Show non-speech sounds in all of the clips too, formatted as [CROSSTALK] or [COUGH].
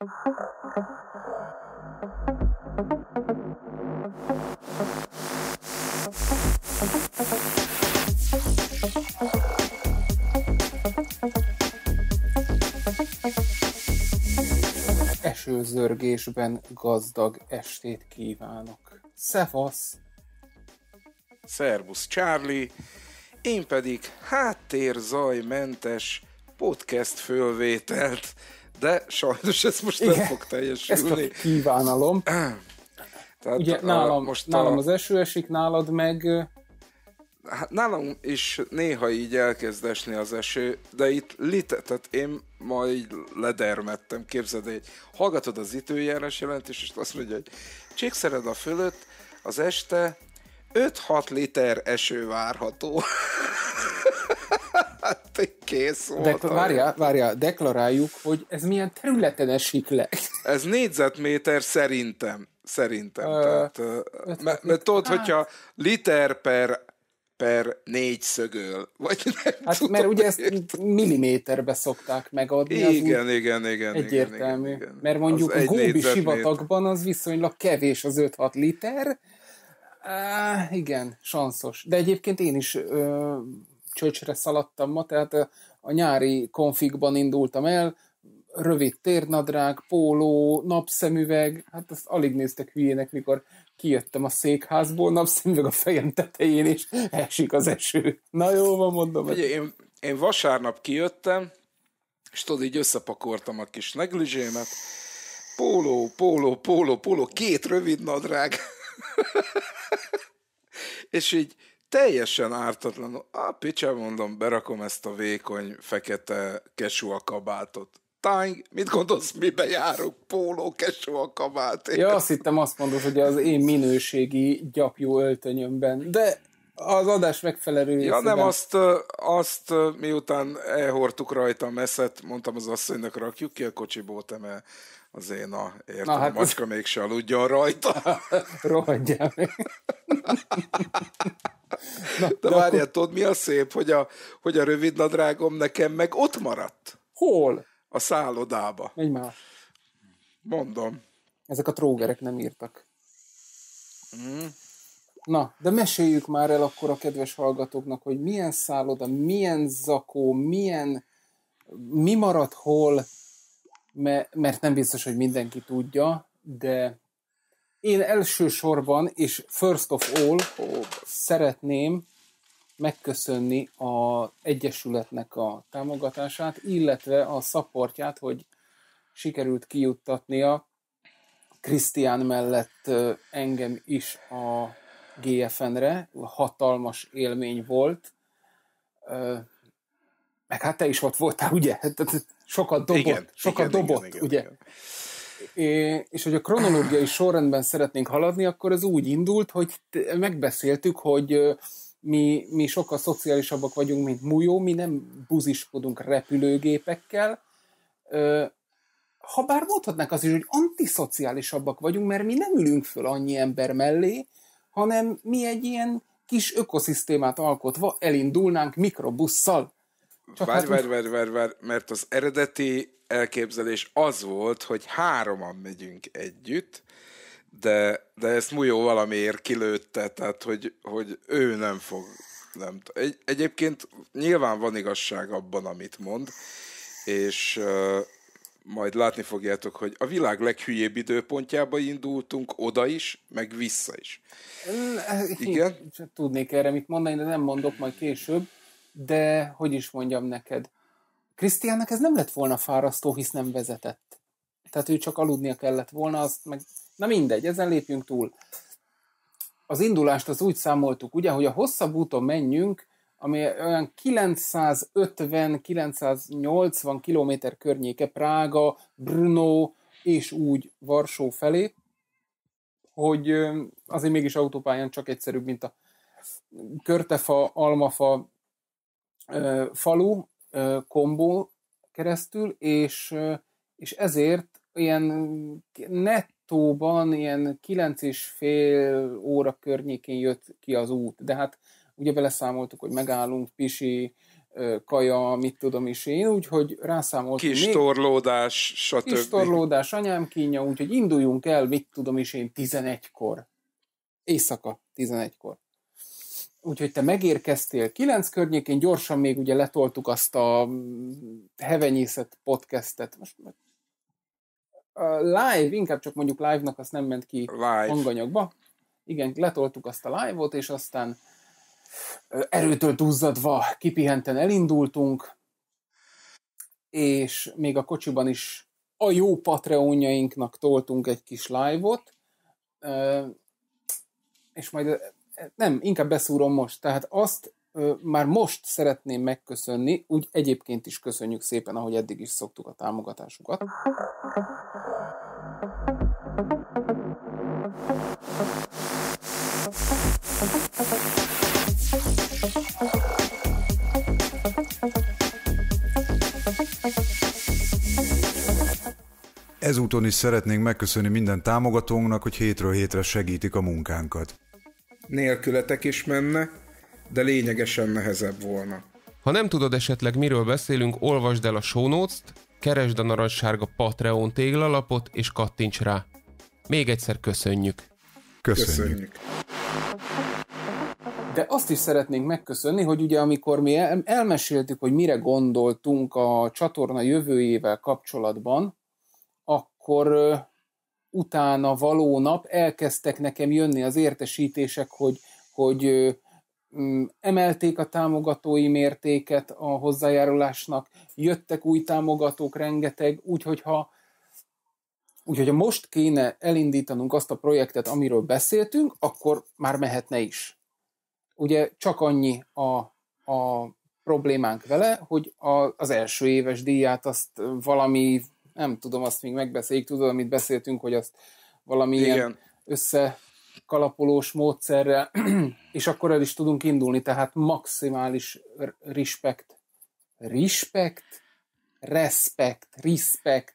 Hát esőzörgésben gazdag estét kívánok. Szefasz! Szervusz Charlie, én pedig háttérzajmentes podcast fölvételt de sajnos ez most Igen, nem fog teljesülni. Ez kívánalom. Tehát, Ugye a, nálam, most nálam a... az eső esik, nálad meg... Hát nálam is néha így elkezd esni az eső, de itt lit, tehát én ma így ledermettem, képzeld, hogy hallgatod az időjárás jelentést, és azt mondja, hogy Csíkszered a fölött az este 5-6 liter eső várható. [LAUGHS] Hát, kész voltam. Dekla- várja, várja, deklaráljuk, hogy ez milyen területen esik le. ez négyzetméter szerintem. Szerintem. tehát, mert, mert tudod, hogyha liter per per négy szögöl, vagy nem Hát tudom, mert ugye ezt milliméterbe szokták megadni. Igen, az igen, igen. Egyértelmű. Igen, igen, Mert mondjuk az a góbi sivatagban az viszonylag kevés az 5-6 liter, Uh, igen, sanszos. De egyébként én is uh, csöcsre szaladtam ma, tehát a nyári konfigban indultam el, rövid térnadrág, póló, napszemüveg, hát azt alig néztek hülyének, mikor kijöttem a székházból, napszemüveg a fejem tetején, és esik az eső. Na jó, van mondom. Ugye, én, én vasárnap kijöttem, és tudod, így összepakoltam a kis neglizsémet, póló, póló, póló, póló, két rövid nadrág, [LAUGHS] és így teljesen ártatlanul, a picsa mondom, berakom ezt a vékony, fekete a kabátot. Tánk, mit gondolsz, mibe járok? Póló, a kabát. Én. Ja, azt hittem azt mondod, hogy az én minőségi gyapjú öltönyömben, de az adás megfelelő Ja, nem, azt, azt miután elhordtuk rajta a meszet, mondtam az asszonynak, rakjuk ki a kocsiból, te, mert az én a értem, Na, hát... a macska még mégse aludjon rajta. [LAUGHS] Rohadjál meg. Na, de, de várjál, akkor... tudod, mi a szép, hogy a, hogy a rövidnadrágom nekem meg ott maradt. Hol? A szállodába. Menj már. Mondom. Ezek a trógerek nem írtak. Mm. Na, de meséljük már el akkor a kedves hallgatóknak, hogy milyen szálloda, milyen zakó, milyen, mi maradt hol, mert nem biztos, hogy mindenki tudja, de én elsősorban, és first of all, szeretném megköszönni az Egyesületnek a támogatását, illetve a szaportját, hogy sikerült kijuttatnia Krisztián mellett engem is a GFN-re. Hatalmas élmény volt. Meg hát te is ott voltál, ugye? sokat dobott, igen, sokat igen, dobott, igen, igen, ugye? Igen. É, és hogy a kronológiai sorrendben szeretnénk haladni, akkor ez úgy indult, hogy megbeszéltük, hogy mi, mi sokkal szociálisabbak vagyunk, mint Mujó, mi nem buziskodunk repülőgépekkel, ha bár mondhatnánk az is, hogy antiszociálisabbak vagyunk, mert mi nem ülünk föl annyi ember mellé, hanem mi egy ilyen kis ökoszisztémát alkotva elindulnánk mikrobusszal csak várj, hát várj, várj, várj, várj, mert az eredeti elképzelés az volt, hogy hároman megyünk együtt, de, de ezt Mujó valamiért kilőtte, tehát hogy, hogy ő nem fog. Nem Egy, egyébként nyilván van igazság abban, amit mond, és uh, majd látni fogjátok, hogy a világ leghülyébb időpontjába indultunk oda is, meg vissza is. Eh, Igen? [LAUGHS] Tudnék erre mit mondani, de nem mondok, majd később de hogy is mondjam neked, Krisztiánnak ez nem lett volna fárasztó, hisz nem vezetett. Tehát ő csak aludnia kellett volna, azt meg... Na mindegy, ezen lépjünk túl. Az indulást az úgy számoltuk, ugye, hogy a hosszabb úton menjünk, ami olyan 950-980 km környéke Prága, Brno és úgy Varsó felé, hogy azért mégis autópályán csak egyszerűbb, mint a körtefa, almafa, falu kombó keresztül, és, és ezért ilyen nettóban ilyen 9 és fél óra környékén jött ki az út, de hát ugye beleszámoltuk, hogy megállunk, pisi, kaja, mit tudom is én, úgyhogy rászámoltam. Kis még, torlódás, stb. Kis torlódás, anyám kínja, úgyhogy induljunk el, mit tudom is én, 11-kor. Éjszaka, 11-kor úgyhogy te megérkeztél kilenc környékén, gyorsan még ugye letoltuk azt a mm, hevenyészet podcastet, most meg live, inkább csak mondjuk live-nak azt nem ment ki live. hanganyagba. Igen, letoltuk azt a live-ot, és aztán erőtől duzzadva, kipihenten elindultunk, és még a kocsiban is a jó Patreonjainknak toltunk egy kis live-ot, és majd nem, inkább beszúrom most. Tehát azt ö, már most szeretném megköszönni, úgy egyébként is köszönjük szépen, ahogy eddig is szoktuk a támogatásukat. Ezúton is szeretnénk megköszönni minden támogatónknak, hogy hétről hétre segítik a munkánkat nélkületek is menne, de lényegesen nehezebb volna. Ha nem tudod esetleg miről beszélünk, olvasd el a show notes-t, keresd a narancssárga Patreon téglalapot és kattints rá. Még egyszer köszönjük. Köszönjük. köszönjük. De azt is szeretnénk megköszönni, hogy ugye amikor mi el- elmeséltük, hogy mire gondoltunk a csatorna jövőjével kapcsolatban, akkor utána való nap elkezdtek nekem jönni az értesítések, hogy, hogy mm, emelték a támogatói mértéket a hozzájárulásnak, jöttek új támogatók rengeteg, úgyhogy ha, úgyhogy ha most kéne elindítanunk azt a projektet, amiről beszéltünk, akkor már mehetne is. Ugye csak annyi a, a problémánk vele, hogy a, az első éves díját azt valami nem tudom, azt még megbeszéljük, tudod, amit beszéltünk, hogy azt valamilyen Igen. összekalapolós módszerrel, [CLEARS THROAT] és akkor el is tudunk indulni, tehát maximális respekt. Respekt? Respekt, respekt.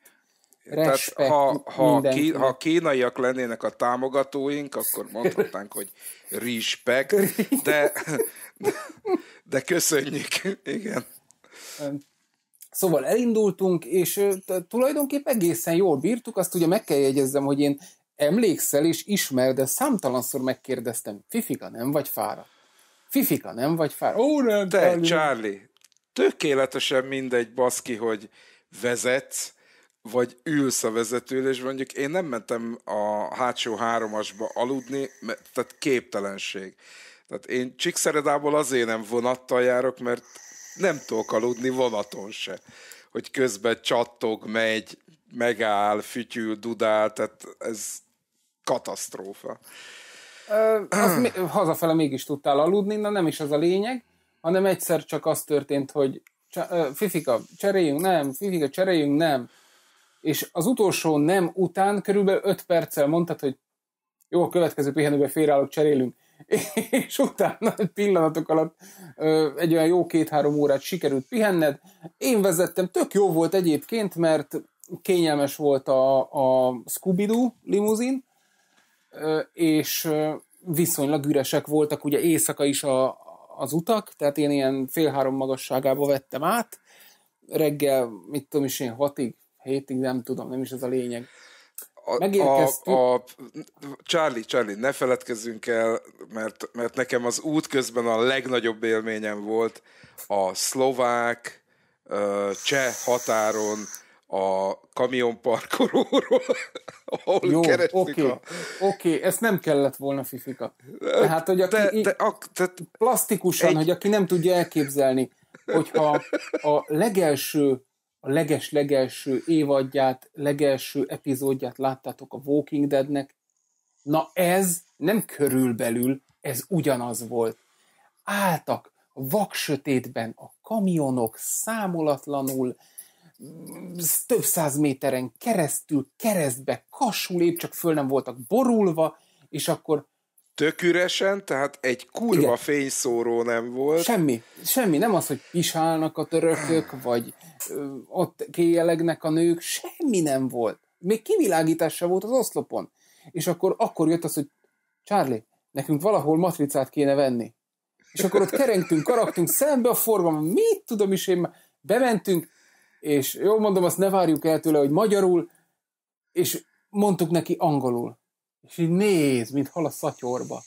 Respekt, ha, ha, ki, ha kínaiak lennének a támogatóink, akkor mondhatnánk, hogy respekt, [LAUGHS] de, de köszönjük. Igen. Szóval elindultunk, és tulajdonképpen egészen jól bírtuk, azt ugye meg kell jegyezzem, hogy én emlékszel és ismer, de számtalanszor megkérdeztem, Fifika, nem vagy fára? Fifika, nem vagy fára? Ó, nem, Te, elő. Charlie, tökéletesen mindegy, baszki, hogy vezetsz, vagy ülsz a vezetőlés, mondjuk én nem mentem a hátsó háromasba aludni, mert, tehát képtelenség. Tehát én Csíkszeredából azért nem vonattal járok, mert nem tudok aludni vonaton se, hogy közben csattog, megy, megáll, fütyül, dudál, tehát ez katasztrófa. hazafele mégis tudtál aludni, na nem is az a lényeg, hanem egyszer csak az történt, hogy Fifika, cseréljünk, nem, Fifika, cseréljünk, nem. És az utolsó nem után körülbelül 5 perccel mondtad, hogy jó, a következő pihenőbe félreállok, cserélünk. [LAUGHS] és utána pillanatok alatt egy olyan jó két-három órát sikerült pihenned. Én vezettem, tök jó volt egyébként, mert kényelmes volt a, a Scooby-Doo limuzin, és viszonylag üresek voltak, ugye éjszaka is a, az utak, tehát én ilyen fél-három magasságába vettem át, reggel, mit tudom is én, hatig, hétig, nem tudom, nem is ez a lényeg a, A, a, Charlie, Charlie, ne feledkezzünk el, mert, mert nekem az út közben a legnagyobb élményem volt a szlovák, cseh határon a kamionparkolóról, [LAUGHS] ahol Jó, oké, a... Oké, ezt nem kellett volna, Fifika. Tehát, hogy aki... De, de, a, de, plastikusan, egy... hogy aki nem tudja elképzelni, hogyha a legelső a leges-legelső évadját, legelső epizódját láttátok a Walking Deadnek. Na ez nem körülbelül, ez ugyanaz volt. Álltak vaksötétben a kamionok számolatlanul, több száz méteren keresztül, keresztbe, kasul, épp csak föl nem voltak borulva, és akkor tök üresen, tehát egy kurva Igen. fényszóró nem volt. Semmi, semmi, nem az, hogy pisálnak a törökök, ah. vagy ö, ott kéjelegnek a nők, semmi nem volt. Még kivilágítása volt az oszlopon. És akkor, akkor jött az, hogy Charlie, nekünk valahol matricát kéne venni. És akkor ott kerengtünk, karaktunk, szembe a forgalom, mit tudom is én, bementünk, és jól mondom, azt ne várjuk el tőle, hogy magyarul, és mondtuk neki angolul és így néz, mint hal a szatyorba.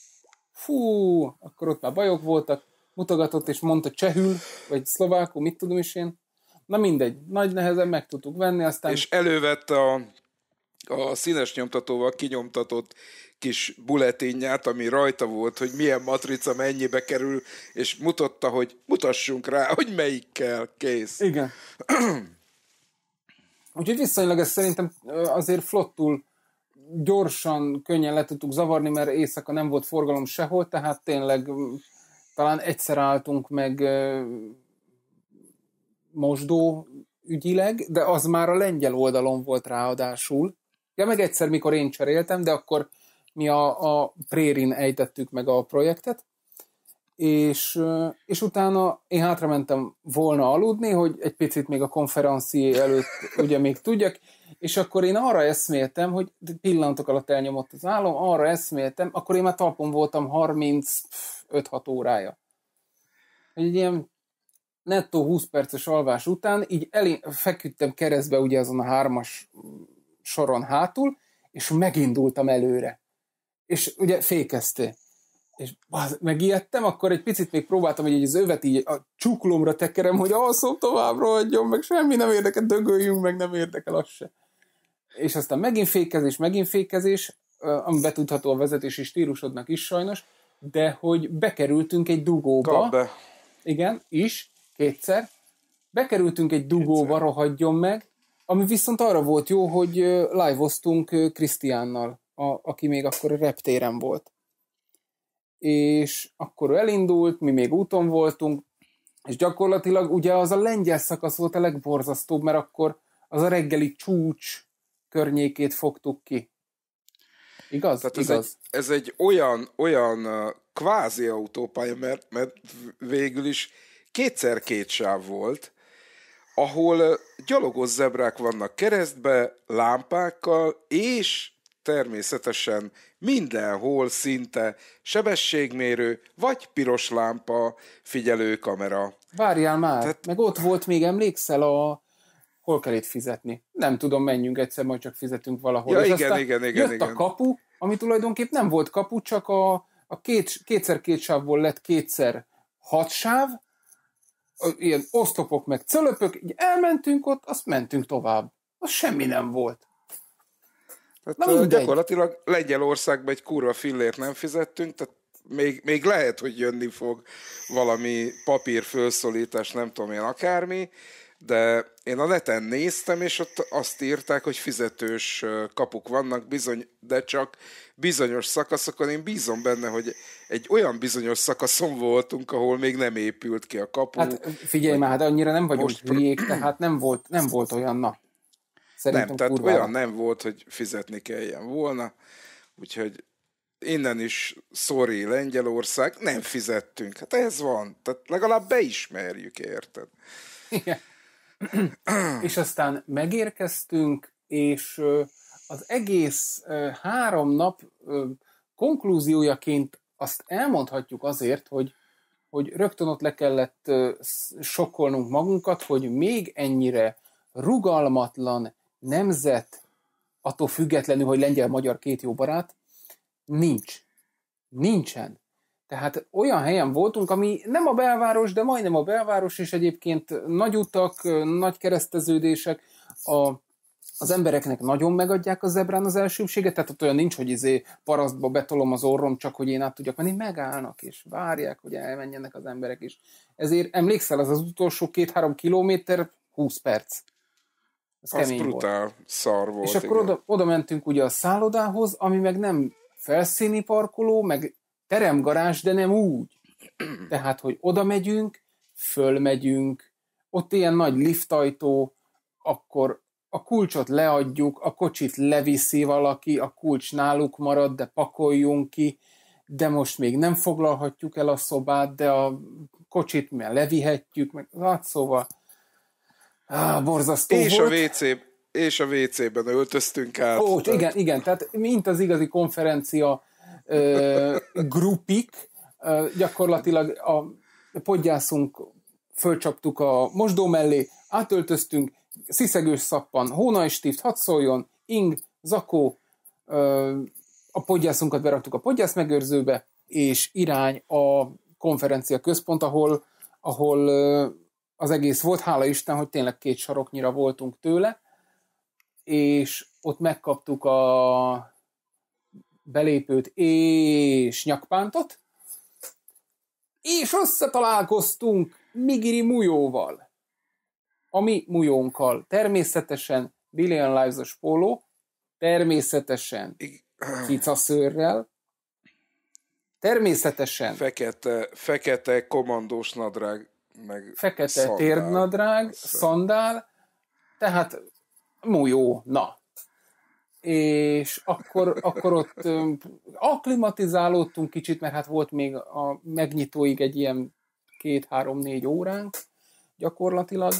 Fú, akkor ott már bajok voltak, mutogatott és mondta csehül, vagy szlovákul, mit tudom is én. Na mindegy, nagy nehezen meg tudtuk venni, aztán... És elővette a, a színes nyomtatóval kinyomtatott kis buletinját, ami rajta volt, hogy milyen matrica mennyibe kerül, és mutatta, hogy mutassunk rá, hogy melyik kell, kész. Igen. [CLEARS THROAT] Úgyhogy viszonylag ez szerintem azért flottul gyorsan, könnyen le tudtuk zavarni, mert éjszaka nem volt forgalom sehol, tehát tényleg mm, talán egyszer álltunk meg mosdó ügyileg, de az már a lengyel oldalon volt ráadásul. Ja, meg egyszer, mikor én cseréltem, de akkor mi a, a Prérin ejtettük meg a projektet, és, és utána én mentem volna aludni, hogy egy picit még a konferenci előtt ugye még tudjak, és akkor én arra eszméltem, hogy pillanatok alatt elnyomott az álom, arra eszméltem, akkor én már talpon voltam 35-6 órája. Egy ilyen nettó 20 perces alvás után, így elé, feküdtem keresztbe ugye azon a hármas soron hátul, és megindultam előre. És ugye fékezte, és megijedtem, akkor egy picit még próbáltam, hogy az övet így a csuklomra tekerem, hogy alszom tovább adjon, meg semmi nem érdekel, dögöljünk, meg nem érdekel az se és aztán megint fékezés, megint fékezés, ami betudható a vezetési stílusodnak is sajnos, de hogy bekerültünk egy dugóba. Be. Igen, is, kétszer. Bekerültünk egy dugóba, rohadjon meg, ami viszont arra volt jó, hogy live-oztunk Krisztiánnal, aki még akkor a reptéren volt. És akkor ő elindult, mi még úton voltunk, és gyakorlatilag ugye az a lengyel szakasz volt a legborzasztóbb, mert akkor az a reggeli csúcs környékét fogtuk ki. Igaz? Tehát Igaz. Ez, egy, ez egy olyan, olyan kvázi autópálya, mert, mert végül is kétszer két sáv volt, ahol gyalogos zebrák vannak keresztbe, lámpákkal, és természetesen mindenhol szinte sebességmérő, vagy piros lámpa, figyelőkamera. Várjál már, Tehát... meg ott volt még, emlékszel a hol kell itt fizetni? Nem tudom, menjünk egyszer, majd csak fizetünk valahol. Ja, És igen, igen, igen, jött igen. a kapu, ami tulajdonképp nem volt kapu, csak a, a két, kétszer két sávból lett kétszer hat sáv, ilyen oszlopok meg cölöpök, így elmentünk ott, azt mentünk tovább. Az semmi nem volt. Tehát Na, gyakorlatilag Lengyelországban egy kurva fillért nem fizettünk, tehát még, még lehet, hogy jönni fog valami papír felszólítás, nem tudom én, akármi, de én a neten néztem, és ott azt írták, hogy fizetős kapuk vannak, bizony, de csak bizonyos szakaszokon. Én bízom benne, hogy egy olyan bizonyos szakaszon voltunk, ahol még nem épült ki a kapu. Hát figyelj már, hát annyira nem vagyok most... hülyék, tehát nem volt, nem volt olyan na. Szerintem nem, tehát kurvára. olyan nem volt, hogy fizetni kelljen volna, úgyhogy innen is sorry Lengyelország, nem fizettünk. Hát ez van, tehát legalább beismerjük, érted? Igen és aztán megérkeztünk, és az egész három nap konklúziójaként azt elmondhatjuk azért, hogy, hogy rögtön ott le kellett sokkolnunk magunkat, hogy még ennyire rugalmatlan nemzet, attól függetlenül, hogy lengyel-magyar két jó barát, nincs. Nincsen. Tehát olyan helyen voltunk, ami nem a belváros, de majdnem a belváros, és egyébként nagy utak, nagy kereszteződések, a, az embereknek nagyon megadják a zebrán az elsőbséget, tehát ott olyan nincs, hogy izé parasztba betolom az orrom, csak hogy én át tudjak menni, megállnak és várják, hogy elmenjenek az emberek is. Ezért emlékszel, az az utolsó két-három kilométer 20 perc. Ez az kemény brutál volt. szar volt. És akkor oda, oda mentünk ugye a szállodához, ami meg nem felszíni parkoló, meg teremgarázs, de nem úgy. Tehát, hogy oda megyünk, fölmegyünk, ott ilyen nagy liftajtó, akkor a kulcsot leadjuk, a kocsit leviszi valaki, a kulcs náluk marad, de pakoljunk ki, de most még nem foglalhatjuk el a szobát, de a kocsit mi levihetjük, meg hát szóval á, borzasztó és volt. A WC, és a WC-ben öltöztünk át. Ó, tehát... igen, igen, tehát mint az igazi konferencia grupik, gyakorlatilag a podgyászunk fölcsaptuk a mosdó mellé, átöltöztünk, sziszegős szappan, hónajstift, hadd szóljon, ing, zakó, a podgyászunkat beraktuk a podgyász megőrzőbe, és irány a konferencia központ, ahol, ahol az egész volt, hála Isten, hogy tényleg két saroknyira voltunk tőle, és ott megkaptuk a belépőt és nyakpántot, és összetalálkoztunk Migiri Mujóval, a mi Mujónkkal. Természetesen Billion Lives-os póló, természetesen szőrrel, természetesen fekete, fekete komandós nadrág, meg fekete térdnadrág, szandál, tehát Mujó, na, és akkor, akkor ott aklimatizálódtunk kicsit, mert hát volt még a megnyitóig egy ilyen két-három-négy óránk gyakorlatilag.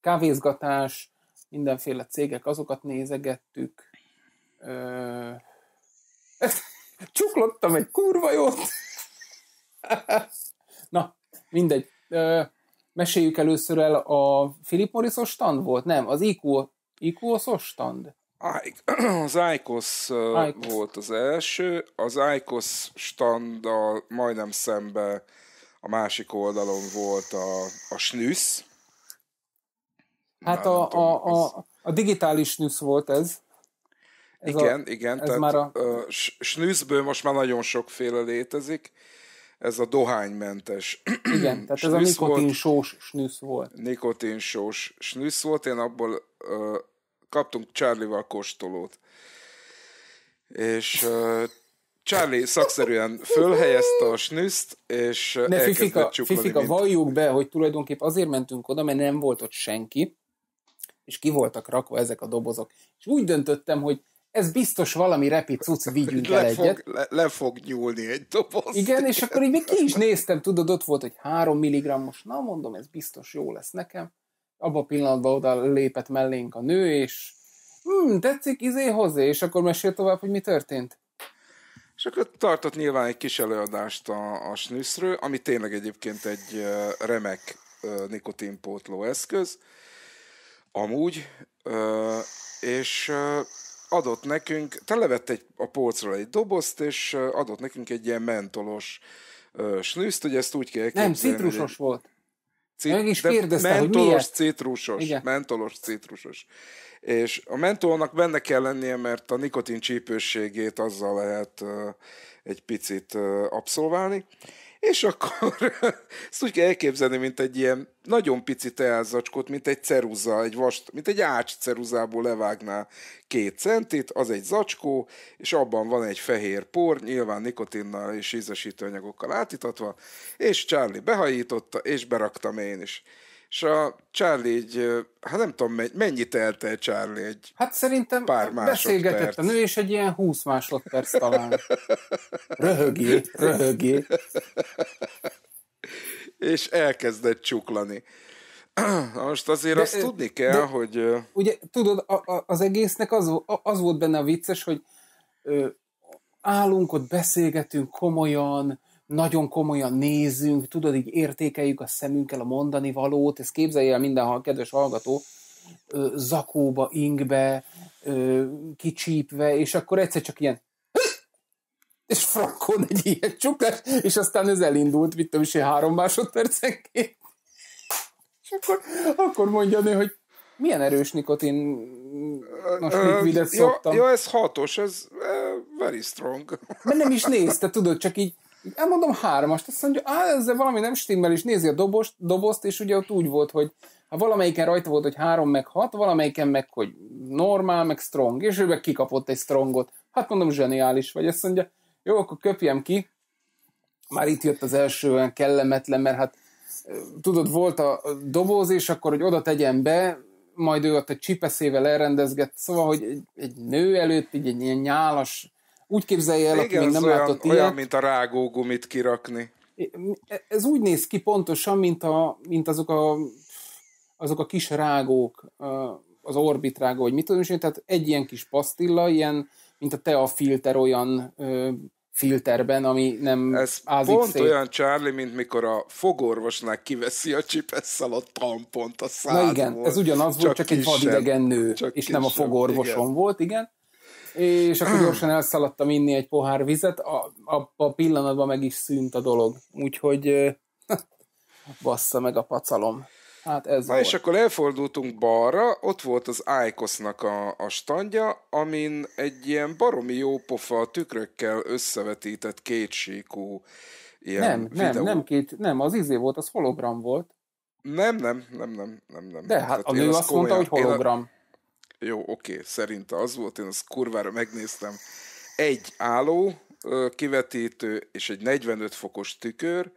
Kávézgatás, mindenféle cégek, azokat nézegettük. [LAUGHS] Csuklottam egy kurva jót! [LAUGHS] Na, mindegy meséljük először el, a Philip Morrisos stand volt? Nem, az iqos os stand? Az ICOS, ICOS volt az első, az ICOS a majdnem szembe a másik oldalon volt a, a SNÜSZ. Hát a, tudom, a, a, a digitális SNÜSZ volt ez. ez igen, a, igen, ez tehát már a... Snüszből most már nagyon sokféle létezik ez a dohánymentes Igen, tehát ez a nikotinsós snűsz volt. Nikotinsós snűsz volt, én abból ö, kaptunk Charlie-val kóstolót. És ö, Charlie szakszerűen fölhelyezte a snűzt, és De Fifika, Fifika mint... valljuk be, hogy tulajdonképp azért mentünk oda, mert nem volt ott senki, és ki voltak rakva ezek a dobozok. És úgy döntöttem, hogy ez biztos valami repi cucc, vigyünk el fog, egyet. le, le fog nyúlni egy doboz. Igen, és akkor így még ki is néztem, tudod, ott volt, hogy három milligrammos, na mondom, ez biztos jó lesz nekem. Abba a pillanatban oda lépett mellénk a nő, és hm, tetszik, izé hozzá, és akkor mesél tovább, hogy mi történt. És akkor tartott nyilván egy kis előadást a, a snüszről, ami tényleg egyébként egy remek nikotinpótló eszköz, amúgy, és adott nekünk, Televett egy, a polcról egy dobozt, és adott nekünk egy ilyen mentolos snűzt, hogy ezt úgy kell Nem, citrusos egy... volt. Cit... Meg is kérdezte, mentolos, hogy citrusos, Igen. mentolos, citrusos. És a mentolnak benne kell lennie, mert a nikotin csípőségét azzal lehet uh, egy picit uh, abszolválni és akkor [LAUGHS] ezt úgy kell elképzelni, mint egy ilyen nagyon pici teázzacskót, mint egy ceruza, egy vast, mint egy ács ceruzából levágná két centit, az egy zacskó, és abban van egy fehér por, nyilván nikotinnal és ízesítőanyagokkal átítatva, és Charlie behajította, és beraktam én is és a Charlie így, hát nem tudom, mennyi telt el Charlie egy Hát szerintem pár beszélgetett a nő, és egy ilyen 20 másodperc talán. Röhögi, röhögi. és elkezdett csuklani. Na most azért de, azt tudni kell, de, hogy... Ugye tudod, a, a, az egésznek az, a, az volt benne a vicces, hogy ö, állunk ott, beszélgetünk komolyan, nagyon komolyan nézünk, tudod, így értékeljük a szemünkkel a mondani valót, ezt képzelje el minden a kedves hallgató, zakóba, ingbe, kicsípve, és akkor egyszer csak ilyen és frakkon egy ilyen csukás, és aztán ez elindult, mit tudom is, három másodpercenként. És akkor, akkor mondja nő, hogy milyen erős nikotin most likvidet szoktam. Jó, ja, ja, ez hatos, ez uh, very strong. Mert nem is nézte, tudod, csak így így elmondom hármast, azt mondja, á, ezzel valami nem stimmel, és nézi a dobost, dobozt, és ugye ott úgy volt, hogy ha valamelyiken rajta volt, hogy három meg hat, valamelyiken meg, hogy normál, meg strong, és ő meg kikapott egy strongot. Hát mondom, zseniális vagy. Azt mondja, jó, akkor köpjem ki. Már itt jött az első olyan kellemetlen, mert hát tudod, volt a doboz, és akkor, hogy oda tegyen be, majd ő ott egy csipeszével elrendezget, szóval, hogy egy, egy nő előtt, így egy ilyen nyálas úgy képzelje el, aki még nem olyan, látott ilyet. Olyan, mint a rágógumit kirakni. Ez úgy néz ki pontosan, mint, a, mint azok, a, azok a kis rágók, az orbitrágó, vagy mit tudom én, tehát egy ilyen kis pasztilla, ilyen, mint a tea filter olyan filterben, ami nem Ez ázik pont szét. olyan, Charlie, mint mikor a fogorvosnál kiveszi a csipesszel a tampont a szádból. Na igen, ez ugyanaz volt, csak, csak kisebb, egy vadidegen nő, és kisebb, nem a fogorvoson igen. volt, igen és akkor gyorsan elszaladtam inni egy pohár vizet, a, a pillanatban meg is szűnt a dolog. Úgyhogy [LAUGHS] bassza meg a pacalom. Hát ez Na volt. és akkor elfordultunk balra, ott volt az Icosnak a, a standja, amin egy ilyen baromi pofa tükrökkel összevetített kétsíkú ilyen nem, videó. nem, nem, két, nem, az izé volt, az hologram volt. Nem, nem, nem, nem, nem. nem. De hát Tehát a nő azt komolyan, mondta, hogy hologram. Én a, jó, oké, szerinte az volt, én azt kurvára megnéztem. Egy álló kivetítő és egy 45 fokos tükör,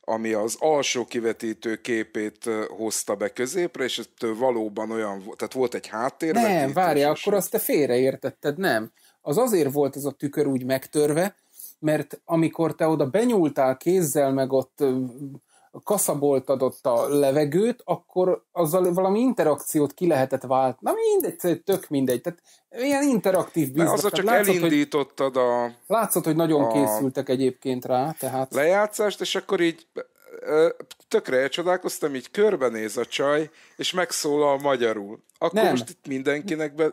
ami az alsó kivetítő képét hozta be középre, és ettől valóban olyan volt, tehát volt egy háttér. Nem, várjál, akkor azt te félreértetted, nem. Az azért volt ez a tükör úgy megtörve, mert amikor te oda benyúltál kézzel, meg ott kaszabolt adott a levegőt, akkor azzal valami interakciót ki lehetett vált. Na mindegy, tök mindegy. Tehát ilyen interaktív biztos. Azzal csak látszott, elindítottad hogy, a... Látszott, hogy nagyon a... készültek egyébként rá. Tehát... Lejátszást, és akkor így tökre elcsodálkoztam, így körbenéz a csaj, és megszólal magyarul. Akkor nem. most itt mindenkinek be...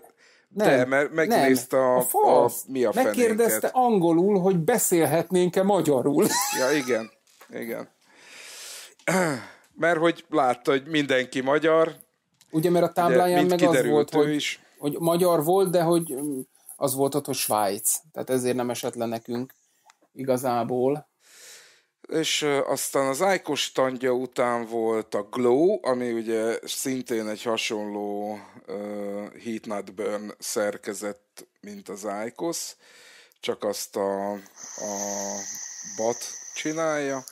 Nem, De, mert megnézte nem. a, a, a mi a Megkérdezte fenénket. angolul, hogy beszélhetnénk-e magyarul. Ja, igen. Igen. [CLEARS THROAT] Mert hogy látta, hogy mindenki magyar. Ugye, mert a tábláján meg az volt, hogy, is. hogy magyar volt, de hogy mm, az volt ott, hogy Svájc. Tehát ezért nem esett le nekünk igazából. És aztán az Ájkos tandja után volt a Glow, ami ugye szintén egy hasonló uh, Heat Not Burn szerkezett, mint az Ájkos, csak azt a, a Bat csinálja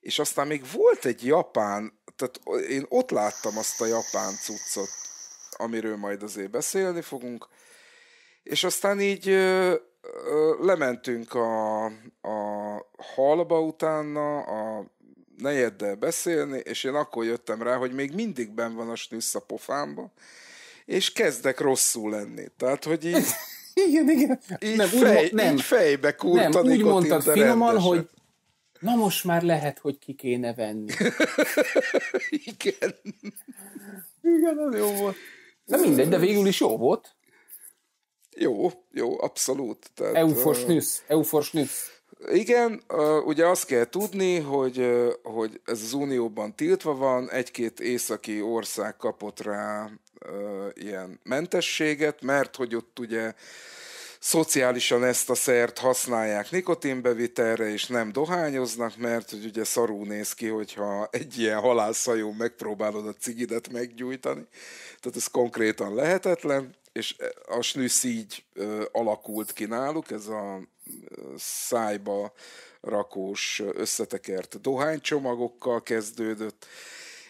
és aztán még volt egy japán, tehát én ott láttam azt a japán cuccot, amiről majd azért beszélni fogunk, és aztán így ö, ö, lementünk a, a halba utána, a negyeddel beszélni, és én akkor jöttem rá, hogy még mindig ben van a snüssz a pofámba, és kezdek rosszul lenni. Tehát, hogy így... [LAUGHS] igen, igen. Így, nem, fej, úgy, nem. így fejbe kurta Nem, úgy mondtad finoman, rendeset. hogy Na most már lehet, hogy ki kéne venni. [LAUGHS] Igen. Igen, az jó volt. Na mindegy, de végül is jó volt. Jó, jó, abszolút. Tehát, Eufors nüsz, eufors Igen, ugye azt kell tudni, hogy, hogy ez az Unióban tiltva van, egy-két északi ország kapott rá ilyen mentességet, mert hogy ott ugye szociálisan ezt a szert használják nikotinbevitelre, és nem dohányoznak, mert hogy ugye szarú néz ki, hogyha egy ilyen halászhajón megpróbálod a cigidet meggyújtani. Tehát ez konkrétan lehetetlen, és a snüssz így ö, alakult ki náluk, ez a szájba rakós összetekert dohánycsomagokkal kezdődött,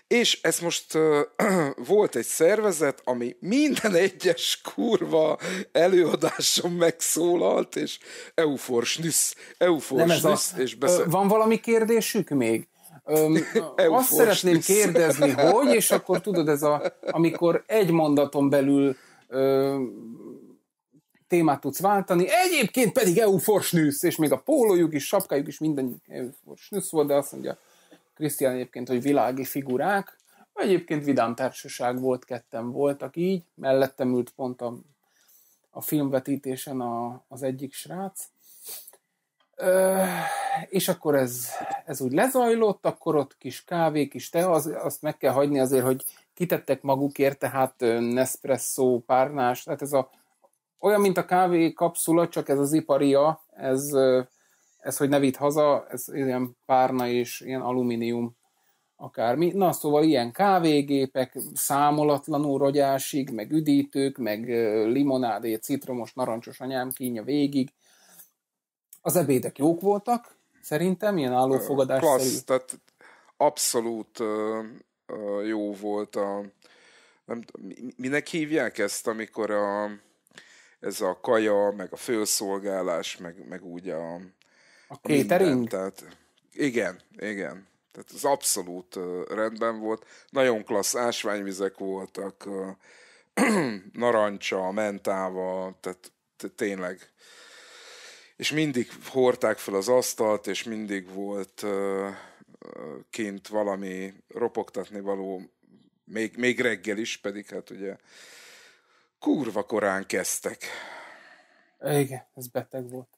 és ez most ö, ö, [CLEARS THROAT] volt egy szervezet, ami minden egyes kurva előadáson megszólalt, és eufor snüssz, eufor snüssz, és beszél. Van valami kérdésük még? Öm, [LAUGHS] azt szeretném kérdezni, [LAUGHS] hogy, és akkor tudod, ez a, amikor egy mondaton belül ö, témát tudsz váltani, egyébként pedig EU és még a pólójuk is, sapkájuk is minden EU volt, de azt mondja, Krisztián egyébként, hogy világi figurák, egyébként vidám társaság volt, ketten voltak így, mellettem ült pont a, a filmvetítésen a, az egyik srác, Ö, és akkor ez, ez úgy lezajlott, akkor ott kis kávé, kis te, az, azt meg kell hagyni azért, hogy kitettek magukért, tehát Nespresso, párnás, tehát ez a, olyan, mint a kávé kapszula, csak ez az iparia, ez ez, hogy ne vidd haza, ez ilyen párna és ilyen alumínium akármi. Na, szóval ilyen kávégépek, számolatlanul rogyásig, meg üdítők, meg limonádé, citromos, narancsos anyám kínja végig. Az ebédek jók voltak, szerintem, ilyen állófogadás Klassz, tehát abszolút jó volt a... Nem, minek hívják ezt, amikor a, ez a kaja, meg a főszolgálás, meg, meg úgy a a catering? Minden, tehát, igen, igen. Tehát az abszolút rendben volt. Nagyon klassz ásványvizek voltak, [CLEARS THROAT] narancsa, mentával, tehát tényleg. És mindig hordták fel az asztalt, és mindig volt kint valami ropogtatni való, még, még reggel is, pedig hát ugye kurva korán kezdtek. Igen, ez beteg volt.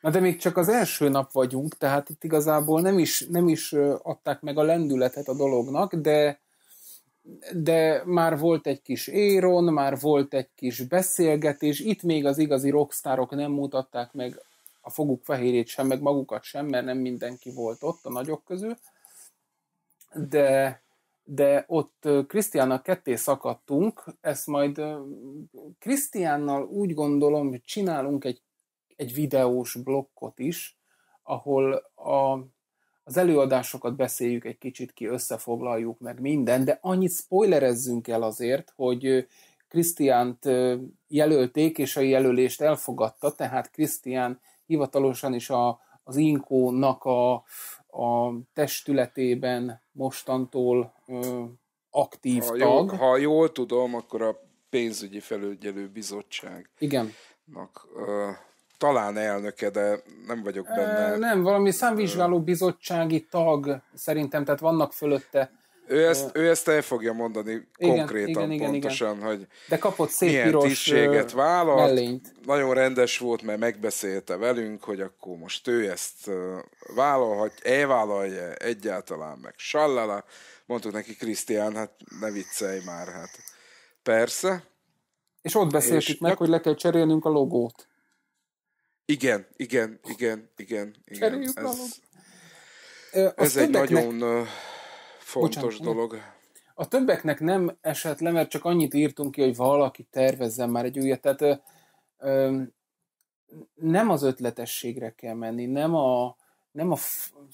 Na de még csak az első nap vagyunk, tehát itt igazából nem is, nem is adták meg a lendületet a dolognak, de, de már volt egy kis éron, már volt egy kis beszélgetés, itt még az igazi rockstárok nem mutatták meg a foguk fehérét sem, meg magukat sem, mert nem mindenki volt ott a nagyok közül, de, de ott Krisztiánnal ketté szakadtunk, ezt majd Krisztiánnal úgy gondolom, hogy csinálunk egy egy videós blokkot is, ahol a, az előadásokat beszéljük egy kicsit ki, összefoglaljuk meg minden, de annyit spoilerezzünk el azért, hogy Krisztiánt jelölték, és a jelölést elfogadta, tehát Krisztián hivatalosan is a, az Inkónak a, a testületében mostantól ö, aktív ha tag. Jól, ha jól tudom, akkor a pénzügyi felügyelő bizottság. Igen. ö, talán elnöke, de nem vagyok benne. Nem, valami számvizsgáló bizottsági tag szerintem, tehát vannak fölötte. Ő ezt, ő ezt el fogja mondani igen, konkrétan, igen, igen, pontosan, igen. hogy de kapott szép milyen tisztséget vállalt. Mellényt. Nagyon rendes volt, mert megbeszélte velünk, hogy akkor most ő ezt vállalhatja, elvállalja egyáltalán meg. Sallala, mondtuk neki, Krisztián, hát ne viccelj már, hát persze. És ott beszéltük és meg, hogy le kell cserélnünk a logót. Igen, igen, igen, igen. igen. ez ez egy nagyon fontos Bocsánat, dolog. A többeknek nem esett le, mert csak annyit írtunk ki, hogy valaki tervezzen már egy újat. Tehát ö, ö, nem az ötletességre kell menni, nem a, nem a,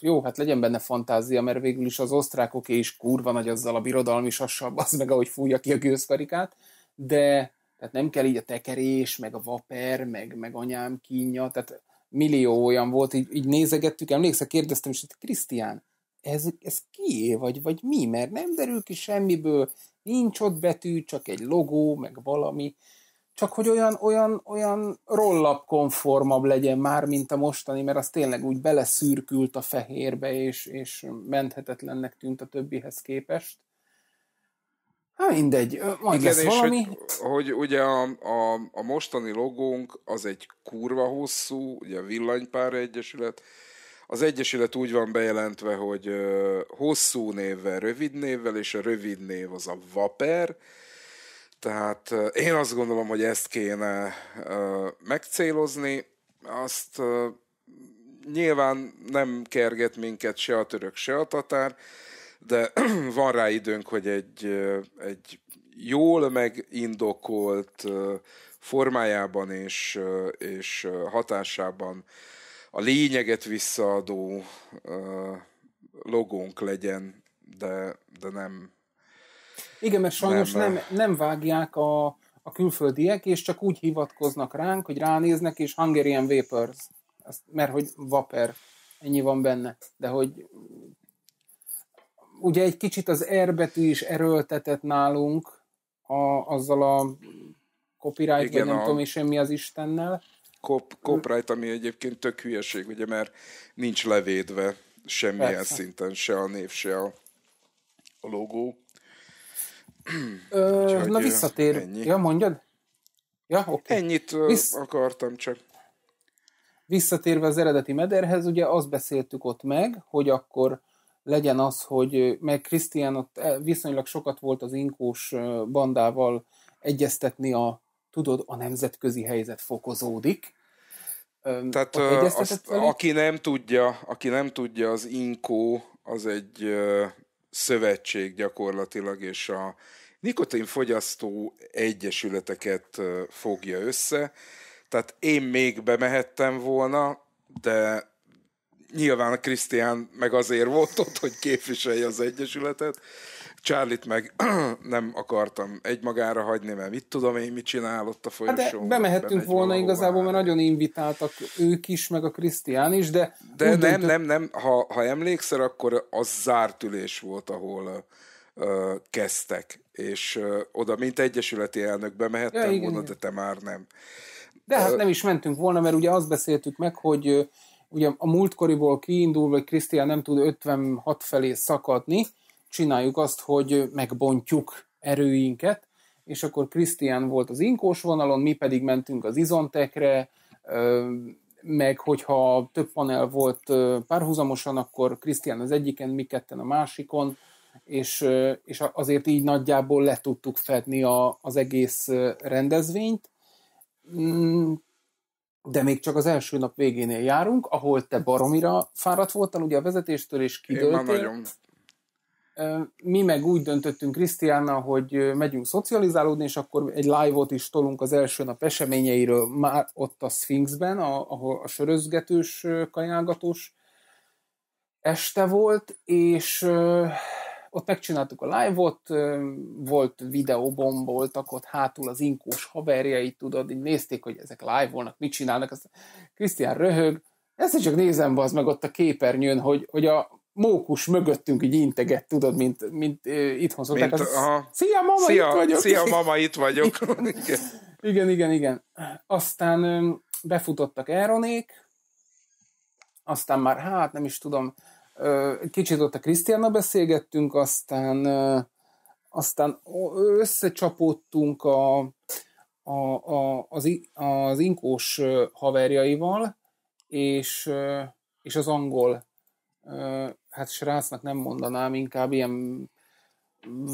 jó, hát legyen benne fantázia, mert végül is az osztrákoké is kurva nagy azzal a birodalmi sassabb, az meg ahogy fújja ki a gőzkarikát, de, tehát nem kell így a tekerés, meg a vaper, meg, meg anyám kínja, tehát millió olyan volt, így, így nézegettük, emlékszel, kérdeztem is, hogy Krisztián, ez, ez kié, vagy, vagy mi? Mert nem derül ki semmiből, nincs ott betű, csak egy logó, meg valami, csak hogy olyan, olyan, olyan rollap konformabb legyen már, mint a mostani, mert az tényleg úgy beleszürkült a fehérbe, és, és menthetetlennek tűnt a többihez képest. Hát mindegy, majd Igen, lesz valami. Hogy, hogy ugye a, a, a mostani logónk az egy kurva hosszú, ugye a Villanypára Egyesület. Az Egyesület úgy van bejelentve, hogy ö, hosszú névvel, rövid névvel, és a rövid név az a Vaper. Tehát ö, én azt gondolom, hogy ezt kéne ö, megcélozni. Azt nyilván nem kerget minket se a török, se a tatár, de [CLEARS THROAT] van rá időnk, hogy egy, egy jól megindokolt formájában és, és hatásában a lényeget visszaadó logónk legyen, de, de nem... Igen, mert sajnos nem, nem, nem vágják a, a külföldiek, és csak úgy hivatkoznak ránk, hogy ránéznek, és Hungarian Vapors. mert hogy Vaper, ennyi van benne. De hogy ugye egy kicsit az R betű is erőltetett nálunk a, azzal a copyright, Igen, vagy nem a... tudom is, mi az Istennel. Cop, copyright, ami egyébként tök hülyeség, ugye, mert nincs levédve semmilyen Persze. szinten, se a név, se a, a logó. Ö, na visszatér. Ennyi. Ja, mondjad? Ja, okay. Ennyit Visz... akartam csak. Visszatérve az eredeti mederhez, ugye azt beszéltük ott meg, hogy akkor legyen az, hogy meg Krisztián ott eh, viszonylag sokat volt az inkós bandával egyeztetni a, tudod, a nemzetközi helyzet fokozódik. Tehát azt, aki nem tudja, aki nem tudja, az Inkó az egy szövetség gyakorlatilag, és a nikotinfogyasztó egyesületeket fogja össze. Tehát én még bemehettem volna, de nyilván a Krisztián meg azért volt ott, hogy képviselje az Egyesületet, Charlie-t meg [CLEARS THROAT] nem akartam egymagára hagyni, mert mit tudom én, mit csinál ott a folyosón. Hát de bemehettünk volna igazából, mert nagyon invitáltak ők is, meg a Krisztián is, de... De nem, döntött... nem, nem, ha, ha emlékszel, akkor az zárt ülés volt, ahol uh, kezdtek, és uh, oda, mint egyesületi elnök bemehettem ja, igen, volna, igen. de te már nem. De hát uh, nem is mentünk volna, mert ugye azt beszéltük meg, hogy ugye a múltkoriból kiindul, hogy Krisztián nem tud 56 felé szakadni, csináljuk azt, hogy megbontjuk erőinket, és akkor Krisztián volt az inkós vonalon, mi pedig mentünk az izontekre, meg hogyha több panel volt párhuzamosan, akkor Krisztián az egyiken, mi ketten a másikon, és, és azért így nagyjából le tudtuk fedni a, az egész rendezvényt. Mm, de még csak az első nap végénél járunk, ahol te baromira fáradt voltál, ugye a vezetéstől is kidőltél. Én nagyon. Mi meg úgy döntöttünk Krisztiánnal, hogy megyünk szocializálódni, és akkor egy live-ot is tolunk az első nap eseményeiről már ott a Sphinxben, ahol a sörözgetős, kajálgatós este volt, és ott megcsináltuk a live-ot, volt videóbomb, voltak ott hátul az inkós haverjai, tudod, így nézték, hogy ezek live volnak, mit csinálnak. Azt Krisztián röhög, ezt csak nézem az meg ott a képernyőn, hogy, hogy a mókus mögöttünk így integet, tudod, mint, mint uh, itthon szokták. Mint, az, aha. Szia, mama, szia, itt vagyok! Szia, [LAUGHS] mama, itt vagyok! igen, igen, igen. igen. Aztán um, befutottak Aeronék, aztán már hát nem is tudom, Kicsit ott a Krisztiánnal beszélgettünk, aztán, aztán összecsapódtunk a, a, a, az, az inkós haverjaival, és, és az angol, hát srácnak nem mondanám, inkább ilyen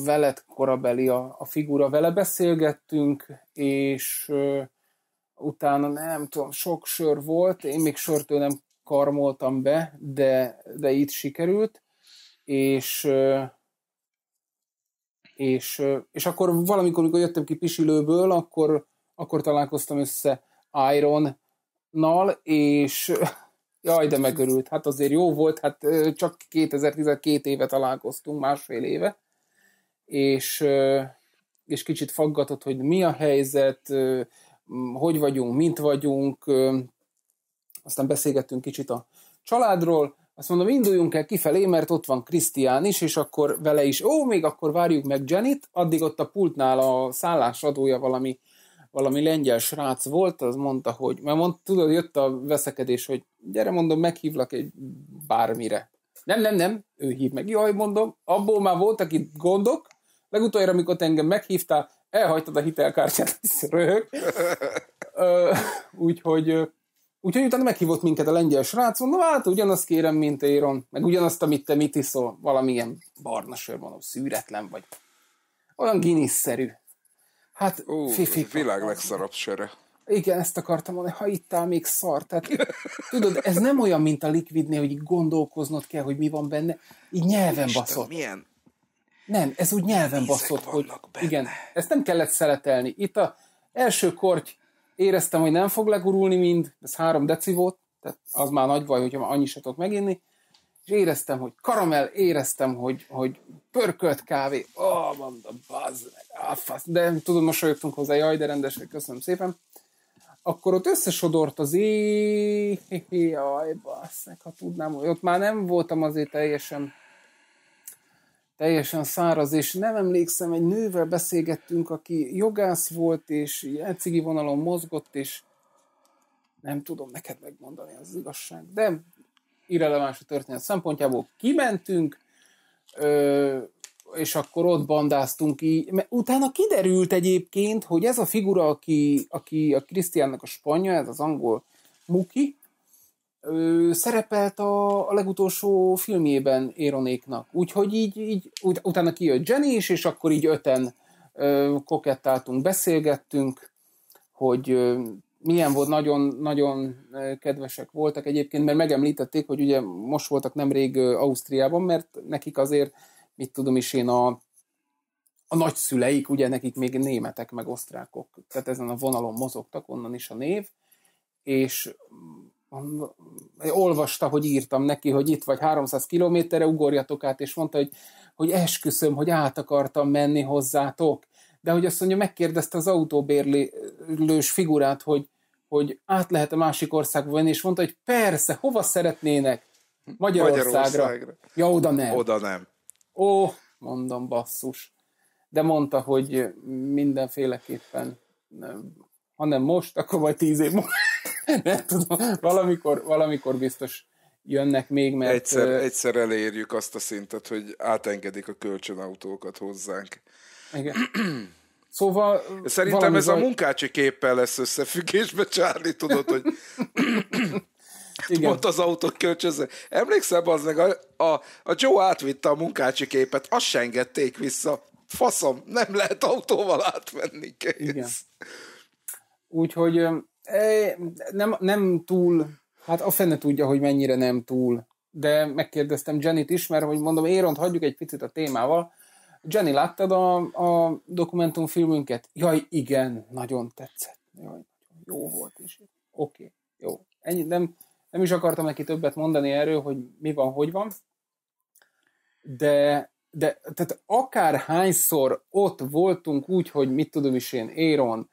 veled korabeli a, a figura, vele beszélgettünk, és utána nem tudom, sok sör volt, én még sörtől nem karmoltam be, de, de itt sikerült, és és, és akkor valamikor, amikor jöttem ki Pisilőből, akkor, akkor találkoztam össze Iron-nal, és jaj, de megörült, hát azért jó volt, hát csak 2012 éve találkoztunk, másfél éve, és, és kicsit faggatott, hogy mi a helyzet, hogy vagyunk, mint vagyunk, aztán beszélgettünk kicsit a családról, azt mondom, induljunk el kifelé, mert ott van Krisztián is, és akkor vele is, ó, még akkor várjuk meg Jenit, addig ott a pultnál a szállásadója valami, valami lengyel srác volt, az mondta, hogy, mert mond, tudod, jött a veszekedés, hogy gyere, mondom, meghívlak egy bármire. Nem, nem, nem, ő hív meg. Jaj, mondom, abból már voltak itt gondok, legutoljára, amikor te engem meghívtál, elhagytad a hitelkártyát, [LAUGHS] röhög. Úgyhogy Úgyhogy utána meghívott minket a lengyel srác, mondom, hát ugyanazt kérem, mint Éron, meg ugyanazt, amit te mit iszol, valamilyen barna sör, mondom, szűretlen vagy. Olyan giniszerű. Hát, Ó, fifi. Világ legszarabb sörre. Igen, ezt akartam mondani, ha áll még szar. Tehát, tudod, ez nem olyan, mint a likvidnél, hogy gondolkoznod kell, hogy mi van benne. Így nyelven Isten, baszott. milyen? Nem, ez úgy nyelven baszott, hogy benne. igen, ezt nem kellett szeletelni. Itt a első korty Éreztem, hogy nem fog legurulni mind, ez három deci volt, tehát az már nagy baj, hogyha már annyi se tudok meginni, és éreztem, hogy karamell, éreztem, hogy, hogy pörkölt kávé, ó, oh, mondom, bazd meg, ah, fasz. de tudom, mosolyogtunk hozzá, jaj, de rendesen, köszönöm szépen. Akkor ott összesodort az éj, [LAUGHS] jaj, meg, ha tudnám, hogy ott már nem voltam azért teljesen teljesen száraz, és nem emlékszem, egy nővel beszélgettünk, aki jogász volt, és ecigi vonalon mozgott, és nem tudom neked megmondani az igazság, de irreleváns a történet szempontjából. Kimentünk, ö, és akkor ott bandáztunk ki. Utána kiderült egyébként, hogy ez a figura, aki, aki a Krisztiánnak a spanya, ez az angol muki, ő szerepelt a, a legutolsó filmjében Éronéknak. Úgyhogy így, így ut- utána kijött Jenny is, és akkor így öten ö, kokettáltunk, beszélgettünk, hogy ö, milyen volt, nagyon, nagyon kedvesek voltak egyébként, mert megemlítették, hogy ugye most voltak nemrég Ausztriában, mert nekik azért, mit tudom is én, a, a nagyszüleik, ugye nekik még németek meg osztrákok, tehát ezen a vonalon mozogtak, onnan is a név, és olvasta, hogy írtam neki, hogy itt vagy 300 kilométerre, ugorjatok át, és mondta, hogy, hogy esküszöm, hogy át akartam menni hozzátok. De hogy azt mondja, megkérdezte az autóbérlős figurát, hogy, hogy át lehet a másik országba venni, és mondta, hogy persze, hova szeretnének? Magyarországra. Magyarországra. Ja, oda nem. Oda nem. Ó, mondom, basszus. De mondta, hogy mindenféleképpen, nem. ha nem most, akkor majd tíz év múlva. [LAUGHS] nem tudom, valamikor, valamikor biztos jönnek még, mert... Egyszer, egyszer elérjük azt a szintet, hogy átengedik a kölcsönautókat hozzánk. Igen. [CLEARS THROAT] Szóval... Szerintem ez zaj... a munkácsi képpel lesz összefüggésbe, Csárli, tudod, hogy... [CLEARS THROAT] Igen. Mondta az autók kölcsönző. Emlékszem az meg a, a, a Joe átvitte a munkácsi képet, azt se engedték vissza. Faszom, nem lehet autóval átmenni. Kész. Igen. Úgyhogy nem, nem túl, hát a fene tudja, hogy mennyire nem túl, de megkérdeztem Jenny-t is, mert hogy mondom, Éront hagyjuk egy picit a témával, Jenny, láttad a, a dokumentumfilmünket? Jaj, igen, nagyon tetszett. Jaj, nagyon jó volt is. Oké, okay, jó. Ennyi, nem, nem is akartam neki többet mondani erről, hogy mi van, hogy van. De, de tehát akárhányszor ott voltunk úgy, hogy mit tudom is én, Éron,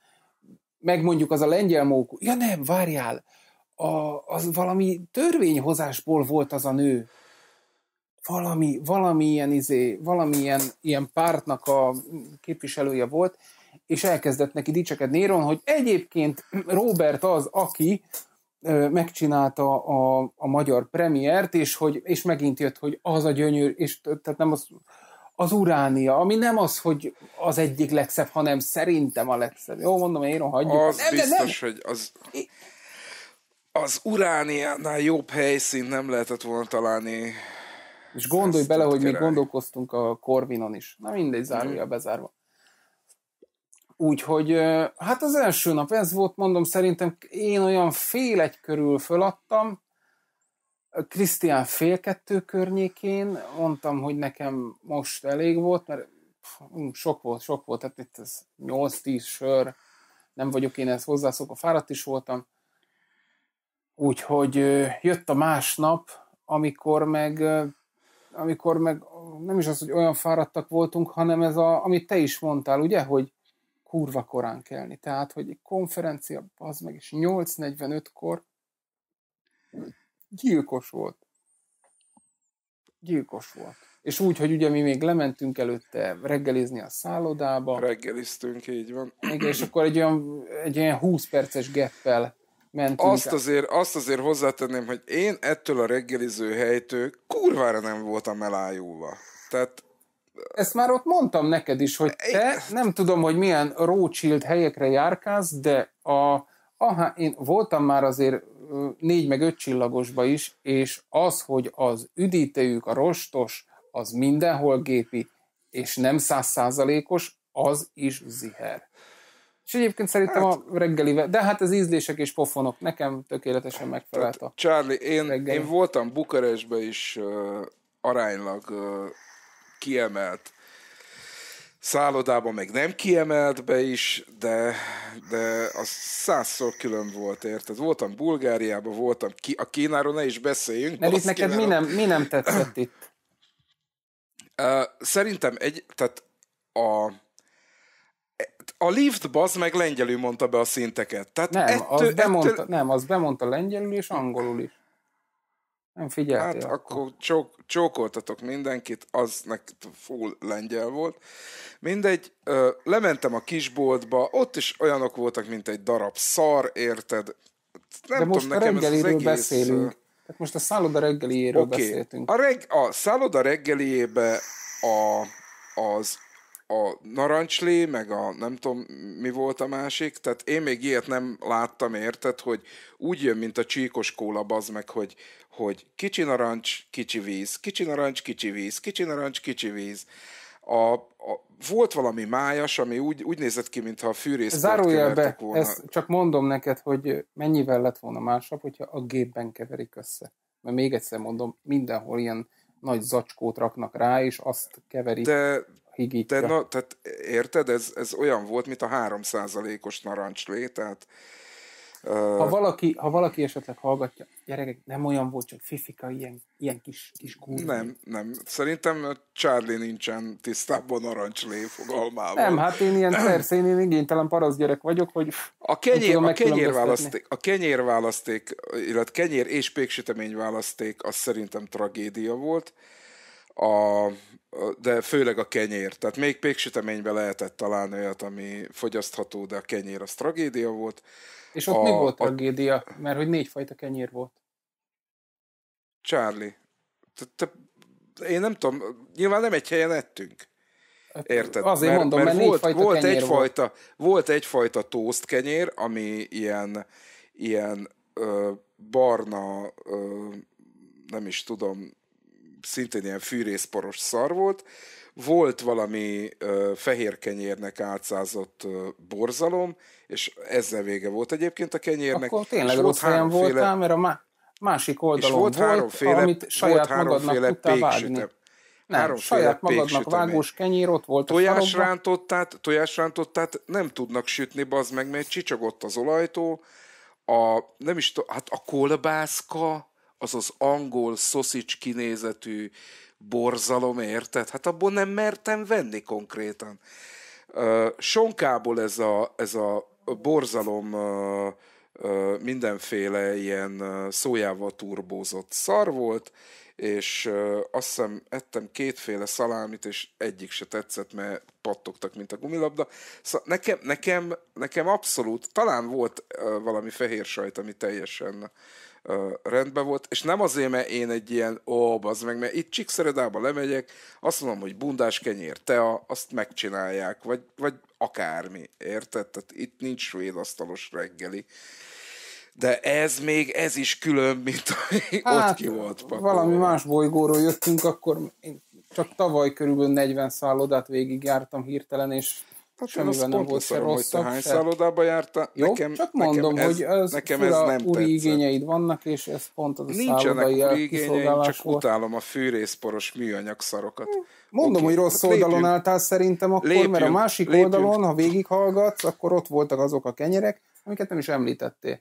meg mondjuk az a lengyel mókó, ja nem, várjál, a, az valami törvényhozásból volt az a nő. Valami, valami ilyen izé, valamilyen ilyen pártnak a képviselője volt, és elkezdett neki dicsekedni Néron, hogy egyébként Robert az, aki megcsinálta a, a magyar premiért, és, hogy, és megint jött, hogy az a gyönyör, és tehát nem az, az uránia, ami nem az, hogy az egyik legszebb, hanem szerintem a legszebb. Jó, mondom, én hagyjuk. Az nem, biztos, nem. hogy az... Az urániánál jobb helyszín nem lehetett volna találni. És gondolj bele, hogy mi gondolkoztunk a Corvinon is. Na mindegy, zárulja mm. bezárva. Úgyhogy, hát az első nap ez volt, mondom, szerintem én olyan fél egy körül föladtam, Krisztián fél kettő környékén mondtam, hogy nekem most elég volt, mert sok volt, sok volt, tehát itt ez 8-10 sör, nem vagyok én ezt hozzászokva, fáradt is voltam. Úgyhogy jött a másnap, amikor meg, amikor meg nem is az, hogy olyan fáradtak voltunk, hanem ez, a, amit te is mondtál, ugye, hogy kurva korán kelni. Tehát, hogy egy konferencia, az meg is 8.45-kor gyilkos volt. Gyilkos volt. És úgy, hogy ugye mi még lementünk előtte reggelizni a szállodába. Reggeliztünk, így van. Igen, és akkor egy olyan, egy olyan 20 perces geppel mentünk. Azt azért, azt azért hozzátenném, hogy én ettől a reggeliző helytől kurvára nem voltam elájulva. Tehát ezt már ott mondtam neked is, hogy te nem tudom, hogy milyen Rothschild helyekre járkálsz, de a, aha, én voltam már azért négy meg öt csillagosba is, és az, hogy az üdítőjük, a rostos, az mindenhol gépi, és nem százszázalékos, az is ziher. És egyébként szerintem hát, a reggeli, de hát az ízlések és pofonok nekem tökéletesen megfelelt a hát, Charlie, én, reggeli. én voltam Bukarestben is uh, aránylag uh, kiemelt szállodában meg nem kiemelt be is, de, de az százszor külön volt, érted? Voltam Bulgáriában, voltam ki, a Kínáról ne is beszéljünk. Mert itt neked kínáról. mi nem, mi nem tetszett [CLEARS THROAT] itt? Uh, szerintem egy, tehát a a lift baz meg lengyelül mondta be a szinteket. Tehát nem, ettől, az bemondta, nem, az bemondta lengyelül és angolul is. Nem figyeltél. Hát akkor, akkor csók, csókoltatok mindenkit, az nekik full lengyel volt. Mindegy, ö, lementem a kisboltba, ott is olyanok voltak, mint egy darab szar, érted? Nem De most tudom, a nekem ez az egész... beszélünk. Tehát most a szálloda reggeliéről okay. beszéltünk. A, reg, a szálloda reggeliébe a, az a narancslé, meg a nem tudom mi volt a másik, tehát én még ilyet nem láttam, érted, hogy úgy jön, mint a csíkos kóla, bazd meg, hogy, hogy kicsi narancs, kicsi víz, kicsi narancs, kicsi víz, kicsi narancs, kicsi víz. A, a, volt valami májas, ami úgy, úgy nézett ki, mintha a fűrészport Zárulja be, volna. Ezt csak mondom neked, hogy mennyivel lett volna másabb, hogyha a gépben keverik össze. Mert még egyszer mondom, mindenhol ilyen nagy zacskót raknak rá, és azt keverik. De higítja. Te, na, tehát érted, ez, ez olyan volt, mint a 3%-os narancslé, tehát uh... ha, valaki, ha valaki esetleg hallgatja, gyerekek, nem olyan volt, csak fifika, ilyen, ilyen kis, kis gúr. Nem, nem. Szerintem Charlie nincsen tisztában narancslé fogalmával. Nem, hát én ilyen persze, én igénytelen parasz gyerek vagyok, hogy a kenyér, a kenyér választék, a kenyér választék, illetve kenyér és péksütemény választék, az szerintem tragédia volt a, de főleg a kenyér. Tehát még péksüteményben lehetett találni olyat, ami fogyasztható, de a kenyér az tragédia volt. És ott a, mi volt a, tragédia? Mert hogy négyfajta kenyér volt. Charlie, te, te, én nem tudom, nyilván nem egy helyen ettünk. Hát Érted? Azért mert, mondom, mert, mert volt, volt egyfajta, volt. volt egyfajta kenyér, ami ilyen, ilyen ö, barna, ö, nem is tudom, szintén ilyen fűrészporos szar volt, volt valami ö, fehér kenyérnek átszázott ö, borzalom, és ezzel vége volt egyébként a kenyérnek. Akkor tényleg rossz helyen voltál, mert a má- másik oldalon volt, volt háromféle, amit saját volt magadnak tudtál vágni. Nem, saját magadnak vágós kenyér, ott volt tojás a rántottát, tojás rántottát nem tudnak sütni, bazd meg, mert csicsogott az olajtó, a, nem is hát a kolbászka, az az angol szoszics kinézetű borzalom, érted? Hát abból nem mertem venni konkrétan. sonkából ez a, ez a borzalom mindenféle ilyen szójával turbózott szar volt, és azt hiszem ettem kétféle szalámit, és egyik se tetszett, mert pattogtak, mint a gumilabda. Szóval nekem, nekem, nekem abszolút, talán volt valami fehér sajt, ami teljesen rendben volt, és nem azért, mert én egy ilyen, ó, az meg, mert itt Csíkszeredába lemegyek, azt mondom, hogy bundás kenyér, tea, azt megcsinálják, vagy, vagy akármi, érted? Tehát itt nincs svéd asztalos reggeli. De ez még, ez is külön, mint ami hát, ott ki volt pakolva. Valami más bolygóról jöttünk, akkor én csak tavaly körülbelül 40 szállodát végigjártam hirtelen, és Hát Semmivel nem volt se Hogy te hány szállodába járta. Jó, nekem, csak mondom, nekem ez, hogy ez, nekem ez nem úri tetszett. igényeid vannak, és ez pont az a Nincsenek úri igényeim, csak volt. utálom a fűrészporos műanyag szarokat. Mondom, okay, hogy rossz hát oldalon lépjünk, álltál szerintem akkor, lépjünk, mert a másik lépjünk. oldalon, ha végighallgatsz, akkor ott voltak azok a kenyerek, amiket nem is említettél.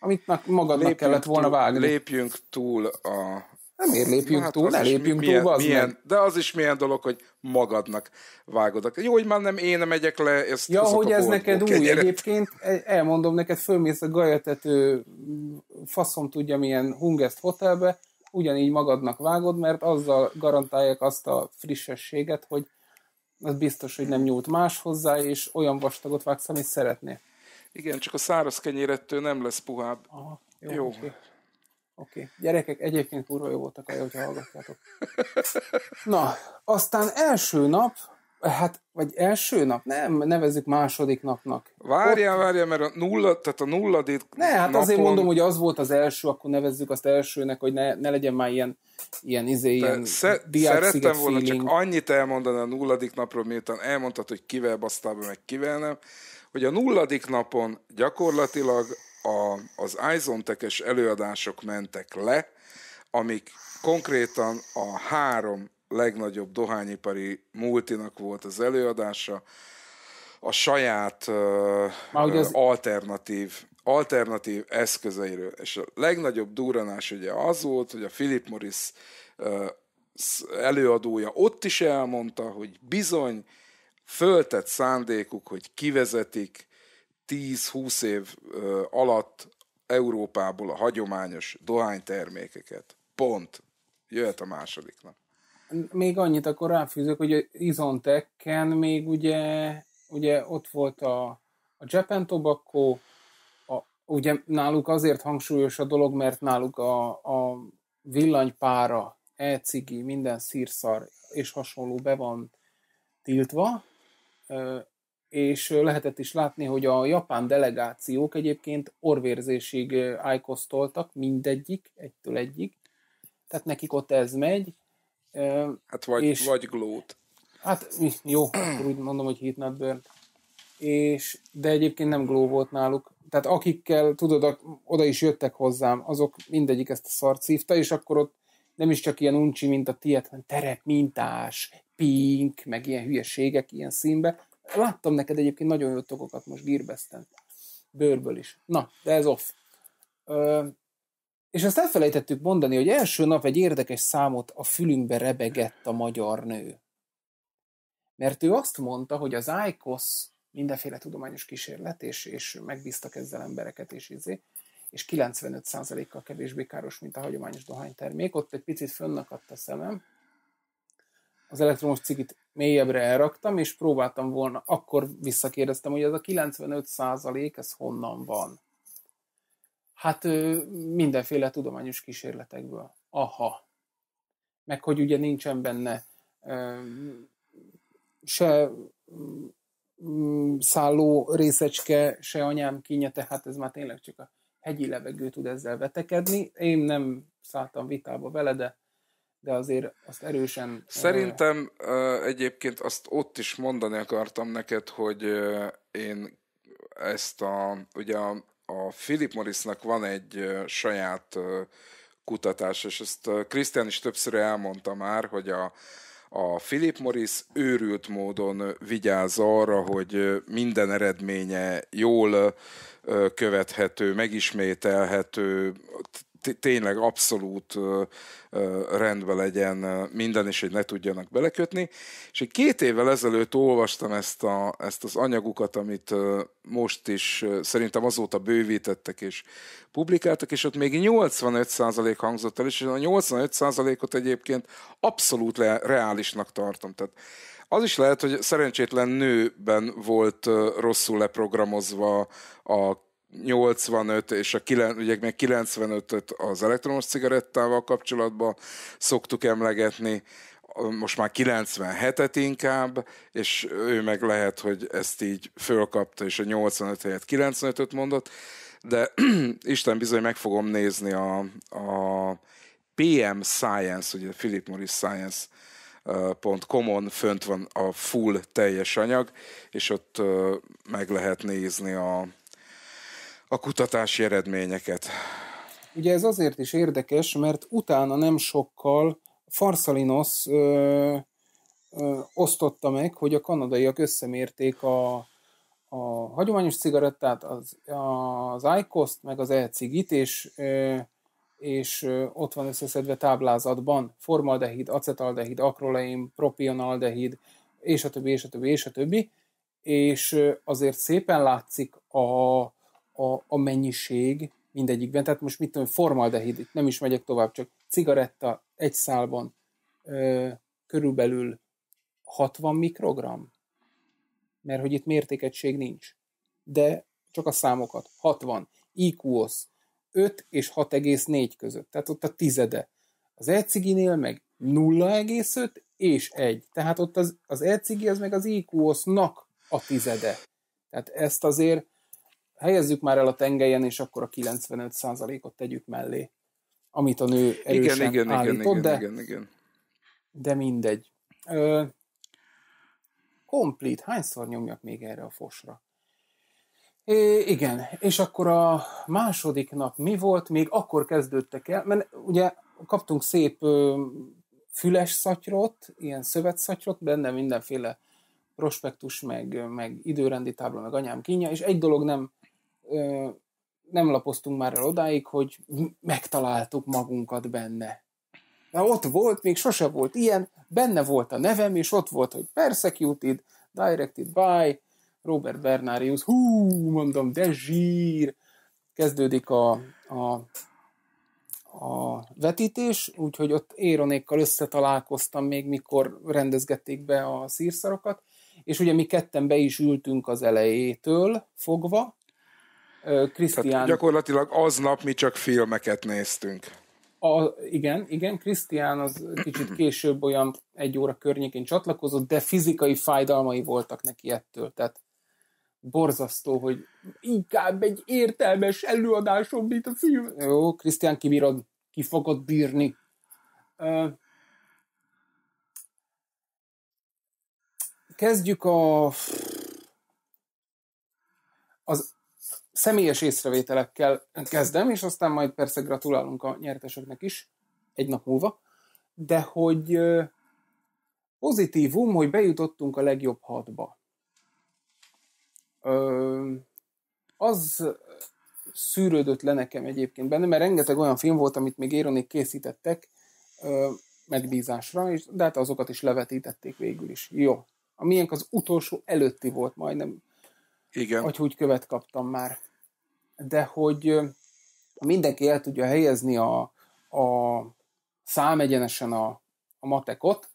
Amit magadnak lépjünk kellett volna vágni. Túl, lépjünk túl a nem miért lépjünk hát, túl, ne lépjünk milyen, túl, az milyen, De az is milyen dolog, hogy magadnak vágod. Jó, hogy már nem én megyek le. Ezt ja, hogy ez neked új kenyeret. egyébként, e, elmondom neked, fölmész a gajatető faszom tudja milyen Hungest hotelbe, ugyanígy magadnak vágod, mert azzal garantálják azt a frissességet, hogy az biztos, hogy nem nyúlt más hozzá, és olyan vastagot vágsz, amit szeretné. Igen, csak a száraz kenyérettől nem lesz puhább. Aha, jó, jó. Oké. Okay. Gyerekek egyébként kurva jó voltak, ajaj, hogyha hallgatjátok. Na, aztán első nap, hát, vagy első nap, nem, nevezzük második napnak. Várjál, Ott... várjál, mert a nulla, tehát a nulladét Ne, hát napon... azért mondom, hogy az volt az első, akkor nevezzük azt elsőnek, hogy ne, ne legyen már ilyen, ilyen izé, ilyen sze- Szerettem volna feeling. csak annyit elmondani a nulladik napról, miután elmondtad, hogy kivel basztál be, meg kivel nem, hogy a nulladik napon gyakorlatilag a, az Izontekes előadások mentek le, amik konkrétan a három legnagyobb dohányipari múltinak volt az előadása, a saját uh, az... alternatív alternatív eszközeiről. És a legnagyobb duranás ugye az volt, hogy a Philip Morris uh, előadója ott is elmondta, hogy bizony föltett szándékuk, hogy kivezetik 10-20 év alatt Európából a hagyományos dohánytermékeket. Pont. Jöhet a másodiknak. Még annyit akkor ráfűzök, hogy Izontekken még ugye, ugye ott volt a, a Japan Tobacco, a, ugye náluk azért hangsúlyos a dolog, mert náluk a, a villanypára, e-cigi, minden szírszar és hasonló be van tiltva, és lehetett is látni, hogy a japán delegációk egyébként orvérzésig ájkoztoltak, mindegyik, egytől egyik. Tehát nekik ott ez megy. Hát vagy, és, vagy glót. Hát jó, akkor úgy mondom, hogy Heatnut És, de egyébként nem gló volt náluk. Tehát akikkel, tudod, oda is jöttek hozzám, azok mindegyik ezt a szart szívta, és akkor ott nem is csak ilyen uncsi, mint a tiet, hanem terep mintás, pink, meg ilyen hülyeségek ilyen színbe, Láttam neked egyébként nagyon jó tokokat most gírbeztem. Bőrből is. Na, de ez off. Ö, és azt elfelejtettük mondani, hogy első nap egy érdekes számot a fülünkbe rebegett a magyar nő. Mert ő azt mondta, hogy az ICOS mindenféle tudományos kísérlet, és, és megbíztak ezzel embereket, és izé, és 95%-kal kevésbé káros, mint a hagyományos dohánytermék. Ott egy picit fönnakadt a szemem, az elektromos cigit mélyebbre elraktam, és próbáltam volna, akkor visszakérdeztem, hogy ez a 95 százalék, ez honnan van? Hát mindenféle tudományos kísérletekből. Aha. Meg hogy ugye nincsen benne se mm, szálló részecske, se anyám kínja, tehát ez már tényleg csak a hegyi levegő tud ezzel vetekedni. Én nem szálltam vitába vele, de de azért azt erősen... Szerintem egyébként azt ott is mondani akartam neked, hogy én ezt a, ugye a, a Philip Morrisnak van egy saját kutatás, és ezt Krisztián is többször elmondta már, hogy a, a Philip Morris őrült módon vigyáz arra, hogy minden eredménye jól követhető, megismételhető, tényleg abszolút rendben legyen minden, és hogy ne tudjanak belekötni. És egy két évvel ezelőtt olvastam ezt, a, ezt az anyagukat, amit most is szerintem azóta bővítettek és publikáltak, és ott még 85% hangzott el, és a 85%-ot egyébként abszolút le, reálisnak tartom. Tehát az is lehet, hogy szerencsétlen nőben volt rosszul leprogramozva a 85 és a 9, ugye még 95-öt az elektromos cigarettával kapcsolatban szoktuk emlegetni, most már 97-et inkább, és ő meg lehet, hogy ezt így fölkapta, és a 85 helyett 95-öt mondott, de [CLEARS THROAT] Isten bizony meg fogom nézni a, a PM Science, ugye Philip Morris Science eh, pont common, fönt van a full teljes anyag, és ott eh, meg lehet nézni a, a kutatási eredményeket. Ugye ez azért is érdekes, mert utána nem sokkal farsalinos ö, ö, osztotta meg, hogy a kanadaiak összemérték a, a hagyományos cigarettát, az, az iqos meg az e-cigit, és, ö, és ott van összeszedve táblázatban formaldehid, acetaldehid, akrolein, propionaldehid, és a többi, és a többi, és a többi, és azért szépen látszik a, a, a mennyiség mindegyikben, tehát most mit tudom, formaldehid, itt nem is megyek tovább, csak cigaretta egy szálban ö, körülbelül 60 mikrogram, mert hogy itt mértékegység nincs, de csak a számokat, 60, IQOS, 5 és 6,4 között, tehát ott a tizede. Az elciginél meg 0,5 és 1, tehát ott az, az elcigi az meg az IQOS-nak e a tizede. Tehát ezt azért helyezzük már el a tengelyen, és akkor a 95%-ot tegyük mellé, amit a nő erősen igen, igen, állított, igen, de, igen, igen. de mindegy. Ö, complete, hányszor nyomjak még erre a fosra? É, igen, és akkor a második nap mi volt? Még akkor kezdődtek el, mert ugye kaptunk szép ö, füles szatyrot, ilyen szövet szatyrot, benne mindenféle prospektus, meg, meg időrendi tábla, meg anyám kínja, és egy dolog nem nem lapoztunk már el odáig, hogy megtaláltuk magunkat benne. Na ott volt, még sose volt ilyen, benne volt a nevem, és ott volt, hogy Persecuted, Directed by Robert Bernarius. Hú, mondom, de zsír! Kezdődik a, a, a vetítés, úgyhogy ott Éronékkal összetalálkoztam még, mikor rendezgették be a szírszarokat, és ugye mi ketten be is ültünk az elejétől fogva, Krisztián... Uh, gyakorlatilag aznap mi csak filmeket néztünk. A, igen, igen, Krisztián az kicsit később olyan egy óra környékén csatlakozott, de fizikai fájdalmai voltak neki ettől, tehát borzasztó, hogy inkább egy értelmes előadásom, mint a film. Jó, Krisztián, kibírod, ki fogod bírni. Kezdjük a... Az személyes észrevételekkel kezdem, és aztán majd persze gratulálunk a nyerteseknek is egy nap múlva, de hogy pozitívum, hogy bejutottunk a legjobb hatba. Az szűrődött le nekem egyébként benne, mert rengeteg olyan film volt, amit még Éronik készítettek megbízásra, és, de hát azokat is levetítették végül is. Jó. A miénk az utolsó előtti volt majdnem. Igen. Hogy úgy követ kaptam már de hogy mindenki el tudja helyezni a, a számegyenesen a, a matekot.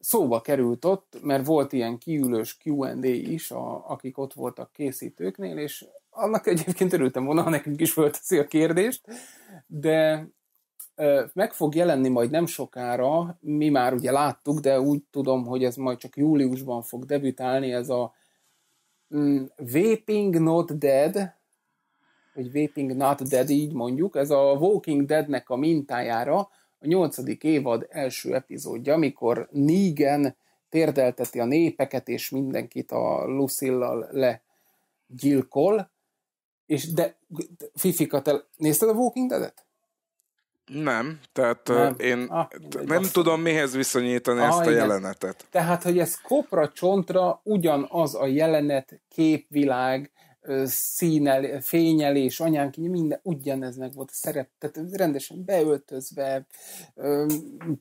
Szóba került ott, mert volt ilyen kiülős Q&A is, a, akik ott voltak készítőknél, és annak egyébként örültem volna, ha nekünk is fölteszi a kérdést, de meg fog jelenni majd nem sokára, mi már ugye láttuk, de úgy tudom, hogy ez majd csak júliusban fog debütálni, ez a mm, Vaping Not Dead vagy Vaping Not Dead, így mondjuk, ez a Walking Deadnek a mintájára a nyolcadik évad első epizódja, amikor Negan térdelteti a népeket, és mindenkit a Lucillal gyilkol, és de, de Fifika, te nézted a Walking Dead-et? Nem, tehát nem. én ah, nem tudom mihez viszonyítani ah, ezt a igen. jelenetet. Tehát, hogy ez kopra csontra ugyanaz a jelenet, képvilág, színel, fényelés, anyánk, minden ugyanez meg volt a szerep, tehát rendesen beöltözve,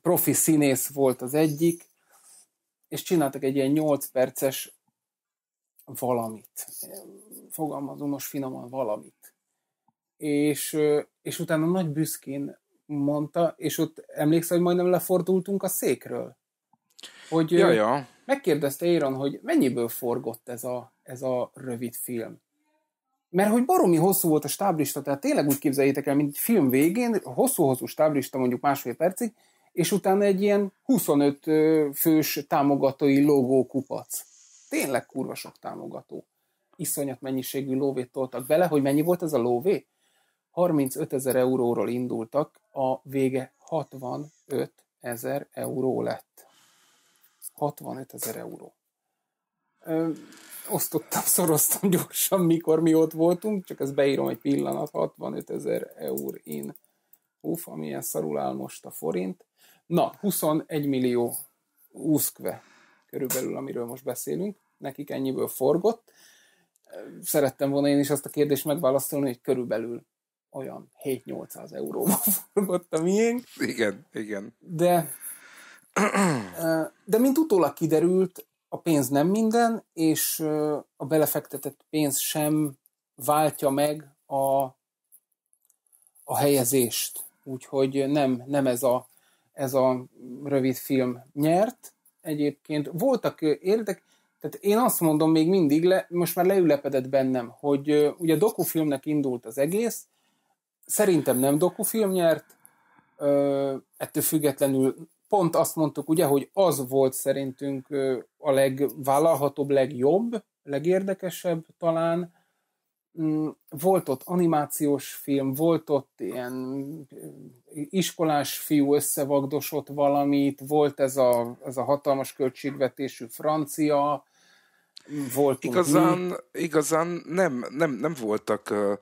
profi színész volt az egyik, és csináltak egy ilyen 8 perces valamit. Fogalmazom most finoman valamit. És, és utána nagy büszkén mondta, és ott emlékszel, hogy majdnem lefordultunk a székről? Hogy ja, ja. megkérdezte Éron, hogy mennyiből forgott ez a, ez a rövid film mert hogy baromi hosszú volt a stáblista, tehát tényleg úgy képzeljétek el, mint egy film végén, hosszú-hosszú stáblista mondjuk másfél percig, és utána egy ilyen 25 fős támogatói logó kupac. Tényleg kurva sok támogató. Iszonyat mennyiségű lóvét toltak bele, hogy mennyi volt ez a lóvé? 35 ezer euróról indultak, a vége 65 ezer euró lett. 65 ezer euró osztottam, szoroztam gyorsan, mikor mi ott voltunk, csak ezt beírom egy pillanat, 65 ezer eur in. Uf, amilyen szarul áll most a forint. Na, 21 millió úszkve körülbelül, amiről most beszélünk. Nekik ennyiből forgott. Szerettem volna én is azt a kérdést megválaszolni, hogy körülbelül olyan 7-800 euróba [LAUGHS] forgott a miénk. Igen, igen. De, de mint utólag kiderült, a pénz nem minden, és a belefektetett pénz sem váltja meg a, a helyezést. Úgyhogy nem, nem ez, a, ez a rövid film nyert. Egyébként voltak érdek, tehát én azt mondom még mindig, le, most már leülepedett bennem, hogy ugye dokufilmnek indult az egész, szerintem nem dokufilm nyert, ettől függetlenül pont azt mondtuk, ugye, hogy az volt szerintünk a legvállalhatóbb, legjobb, legérdekesebb talán. Mm, volt ott animációs film, volt ott ilyen iskolás fiú összevagdosott valamit, volt ez a, ez a hatalmas költségvetésű francia, volt igazán, igazán nem, nem, nem voltak uh,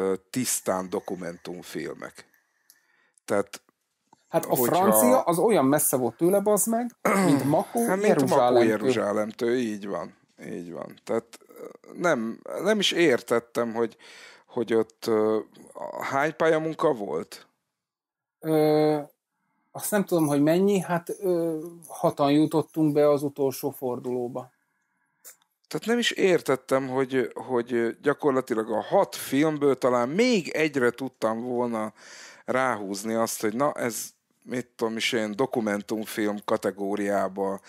uh, tisztán dokumentumfilmek. Tehát Hát a francia az olyan messze volt tőle, az meg, mint [CLEARS THROAT] Makó hát, Jeruzsálemtől. Makó Jeruzsálemtől, így van. Így van. Tehát nem, nem is értettem, hogy, hogy ott uh, hány pályamunka volt? Ö, azt nem tudom, hogy mennyi, hát ö, hatan jutottunk be az utolsó fordulóba. Tehát nem is értettem, hogy, hogy gyakorlatilag a hat filmből talán még egyre tudtam volna ráhúzni azt, hogy na ez mit tudom is én, dokumentumfilm kategóriába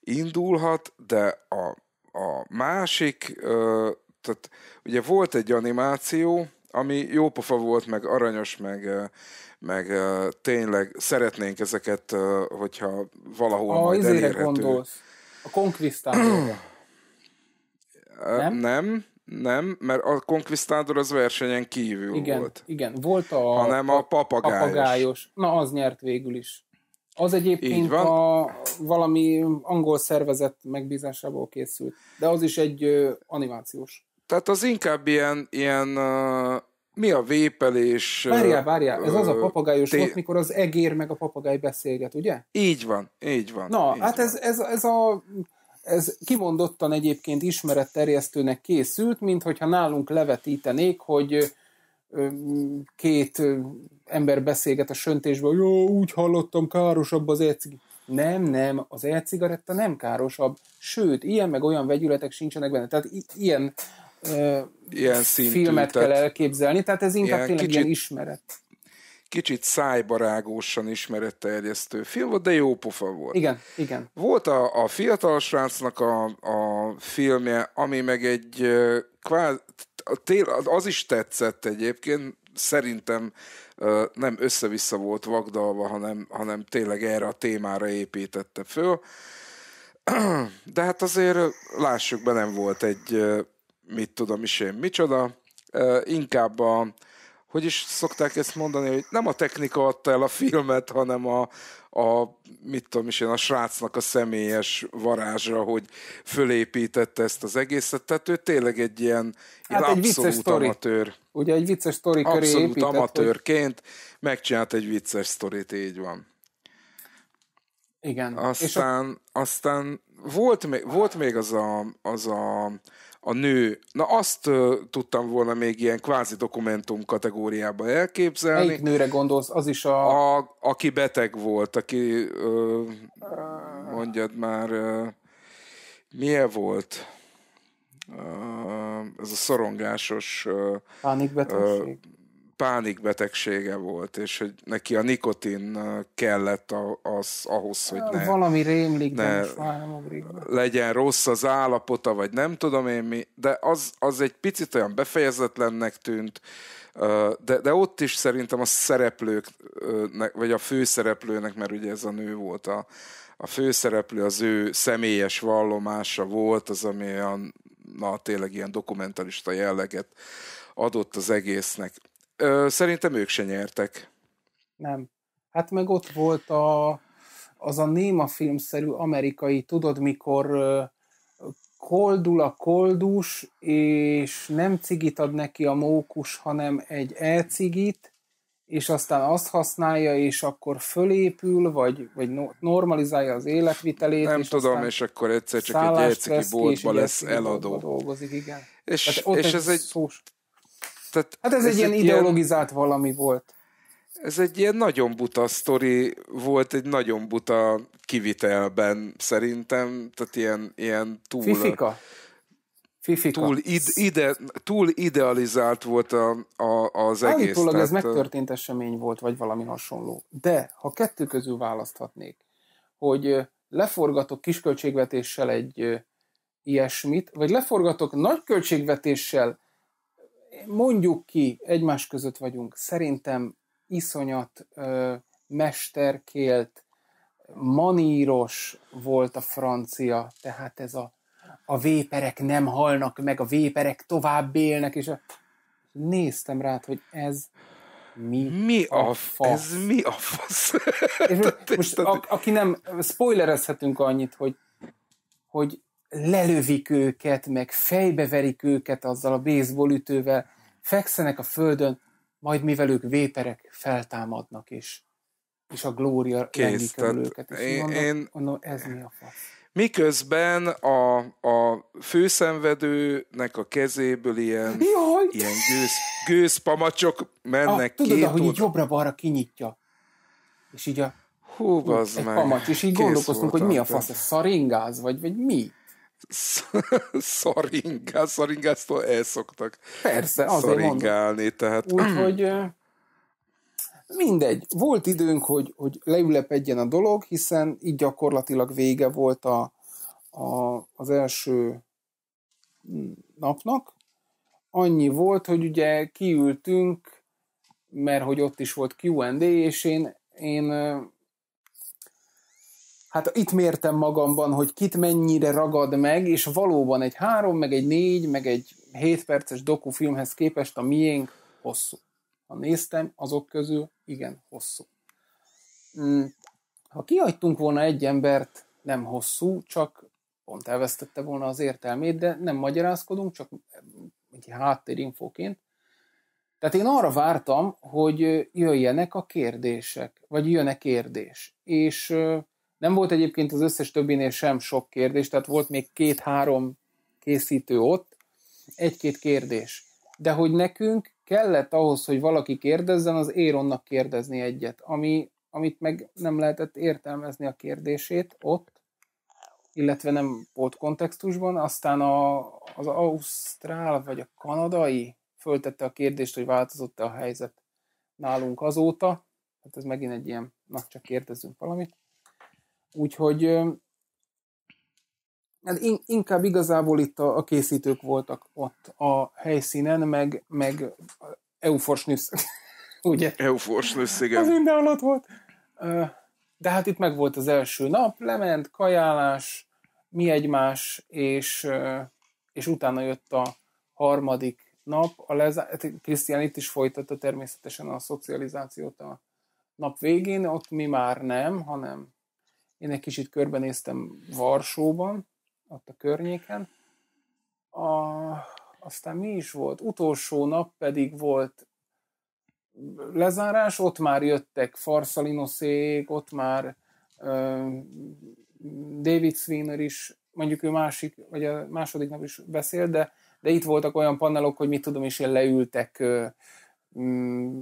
indulhat, de a, a másik, ö, tehát ugye volt egy animáció, ami jópofa volt, meg aranyos, meg, meg tényleg szeretnénk ezeket, hogyha valahol a majd elérhető. gondolsz. A Conquistador. nem? nem? Nem, mert a Conquistador az versenyen kívül igen, volt. Igen, volt a, hanem a papagájos. papagályos. Na, az nyert végül is. Az egyébként a valami angol szervezet megbízásából készült, de az is egy ö, animációs. Tehát az inkább ilyen, ilyen ö, mi a vépelés... Várjál, várjál, ez az a papagájos té... volt, mikor az egér meg a papagáj beszélget, ugye? Így van, így van. Na, így hát van. Ez, ez, ez a ez kimondottan egyébként ismeretterjesztőnek készült, mint hogyha nálunk levetítenék, hogy két ember beszélget a söntésből, jó, úgy hallottam, károsabb az eci. Nem, nem, az e-cigaretta nem károsabb, sőt, ilyen meg olyan vegyületek sincsenek benne. Tehát i- ilyen, ö, ilyen szintű, filmet tehát, kell elképzelni, tehát ez inkább tényleg kicsit, ilyen ismeret kicsit szájbarágósan ismeretterjesztő film volt, de jó pofa volt. Igen, igen. Volt a, a fiatal srácnak a, a filmje, ami meg egy kváz, az is tetszett egyébként, szerintem nem össze-vissza volt vagdalva, hanem, hanem tényleg erre a témára építette föl. [CLEARS THROAT] De hát azért lássuk be, nem volt egy mit tudom is én micsoda, inkább a, hogy is szokták ezt mondani, hogy nem a technika adta el a filmet, hanem a, a mit tudom is én, a srácnak a személyes varázsa, hogy fölépítette ezt az egészet, tehát ő tényleg egy ilyen, hát egy abszolút vicces amatőr. Ugye egy vicces sztori köré Abszolút épített, amatőrként hogy... megcsinált egy vicces sztorit, így van. Igen. Aztán, És a... aztán volt, még, volt még az a, az a a nő. Na azt uh, tudtam volna még ilyen kvázi dokumentum kategóriába elképzelni. Melyik nőre gondolsz? Az is a... a aki beteg volt, aki uh, mondjad már, uh, milyen volt? Uh, ez a szorongásos... Uh, Pánikbetegség? Uh, pánikbetegsége volt, és hogy neki a nikotin uh, kellett az, ahhoz, hogy ne, Valami rémlik, ne legyen rossz az állapota, vagy nem tudom én mi, de az, az egy picit olyan befejezetlennek tűnt, de, de ott is szerintem a szereplőknek, vagy a főszereplőnek, mert ugye ez a nő volt a, a főszereplő, az ő személyes vallomása volt, az, ami olyan, na, tényleg ilyen dokumentarista jelleget adott az egésznek. Ö, szerintem ők se nyertek. Nem. Hát meg ott volt a, az a néma filmszerű amerikai, tudod, mikor ö, koldul a koldus, és nem cigit ad neki a mókus, hanem egy elcigit, és aztán azt használja, és akkor fölépül, vagy, vagy normalizálja az életvitelét. Nem és tudom, és akkor egyszer csak egy elciki boltba lesz eladó. Dolgozik, igen. És, Tehát és egy ez egy szós... Tehát hát ez, ez egy, ilyen egy ideologizált ilyen, valami volt. Ez egy ilyen nagyon buta sztori volt, egy nagyon buta kivitelben szerintem, tehát ilyen, ilyen túl... Fifika? Fifika. Túl, id, ide, túl idealizált volt a, a, az Állítólag egész. Állítólag ez megtörtént esemény volt, vagy valami hasonló. De ha kettő közül választhatnék, hogy leforgatok kisköltségvetéssel egy ilyesmit, vagy leforgatok nagy költségvetéssel mondjuk ki, egymás között vagyunk, szerintem iszonyat ö, mesterkélt, maníros volt a francia, tehát ez a, a véperek nem halnak meg, a véperek tovább élnek, és a, néztem rá, hogy ez mi, mi a, a fasz? Ez mi a fasz? most, most a, aki nem, spoilerezhetünk annyit, hogy, hogy lelövik őket, meg fejbeverik őket azzal a baseball ütővel, fekszenek a földön, majd mivel ők véperek, feltámadnak, és, és a glória Kész, körül őket. És én, mondom, én, mondom, ez mi a fasz? Miközben a, a főszenvedőnek a kezéből ilyen, Jaj. ilyen gőz, gőzpamacsok mennek ah, ki. tudod, két ahogy oda. így jobbra-balra kinyitja. És így a Hú, hú egy meg. pamacs, és így Kész gondolkoztunk, hogy mi a fasz, ez szaringáz, vagy, vagy mi? szaringál, szaringásztól elszoktak Persze, azért szaringálni. Tehát... Úgyhogy mindegy, volt időnk, hogy, hogy leülepedjen a dolog, hiszen így gyakorlatilag vége volt a, a, az első napnak. Annyi volt, hogy ugye kiültünk, mert hogy ott is volt Q&A, és én, én hát itt mértem magamban, hogy kit mennyire ragad meg, és valóban egy három, meg egy négy, meg egy hétperces perces dokufilmhez képest a miénk hosszú. Ha néztem, azok közül igen hosszú. Mm, ha kihagytunk volna egy embert, nem hosszú, csak pont elvesztette volna az értelmét, de nem magyarázkodunk, csak mm, egy háttérinfóként. Tehát én arra vártam, hogy jöjjenek a kérdések, vagy jön-e kérdés. És nem volt egyébként az összes többinél sem sok kérdés, tehát volt még két-három készítő ott, egy-két kérdés. De hogy nekünk kellett ahhoz, hogy valaki kérdezzen, az Éronnak kérdezni egyet, ami, amit meg nem lehetett értelmezni a kérdését ott, illetve nem volt kontextusban, aztán a, az Ausztrál vagy a kanadai föltette a kérdést, hogy változott-e a helyzet nálunk azóta, hát ez megint egy ilyen, na csak kérdezzünk valamit. Úgyhogy hát inkább igazából itt a, a készítők voltak ott a helyszínen, meg, meg Nüssz. [LAUGHS] ugye? Nüssz, igen. Az minden alatt volt. De hát itt meg volt az első nap, lement, kajálás, mi egymás, és, és utána jött a harmadik nap. A lezá- hát Krisztián itt is folytatta természetesen a szocializációt a nap végén, ott mi már nem, hanem én egy kicsit körbenéztem Varsóban, ott a környéken. A, aztán mi is volt? Utolsó nap pedig volt lezárás, ott már jöttek Farszalinoszék, ott már ö, David Sweener is, mondjuk ő másik, vagy a második nap is beszélt, de, de itt voltak olyan panelok, hogy mit tudom, és én leültek ö, m, mm,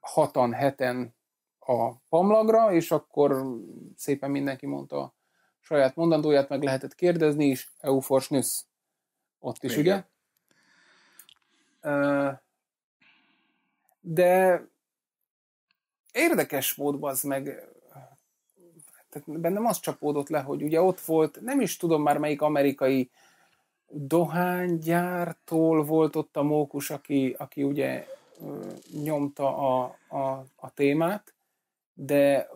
hatan, heten a pamlagra, és akkor szépen mindenki mondta a saját mondandóját, meg lehetett kérdezni is, EU Nüssz. Ott is, Igen. ugye? De érdekes volt az meg, tehát bennem az csapódott le, hogy ugye ott volt, nem is tudom már melyik amerikai dohánygyártól volt ott a mókus, aki, aki ugye nyomta a, a, a témát, de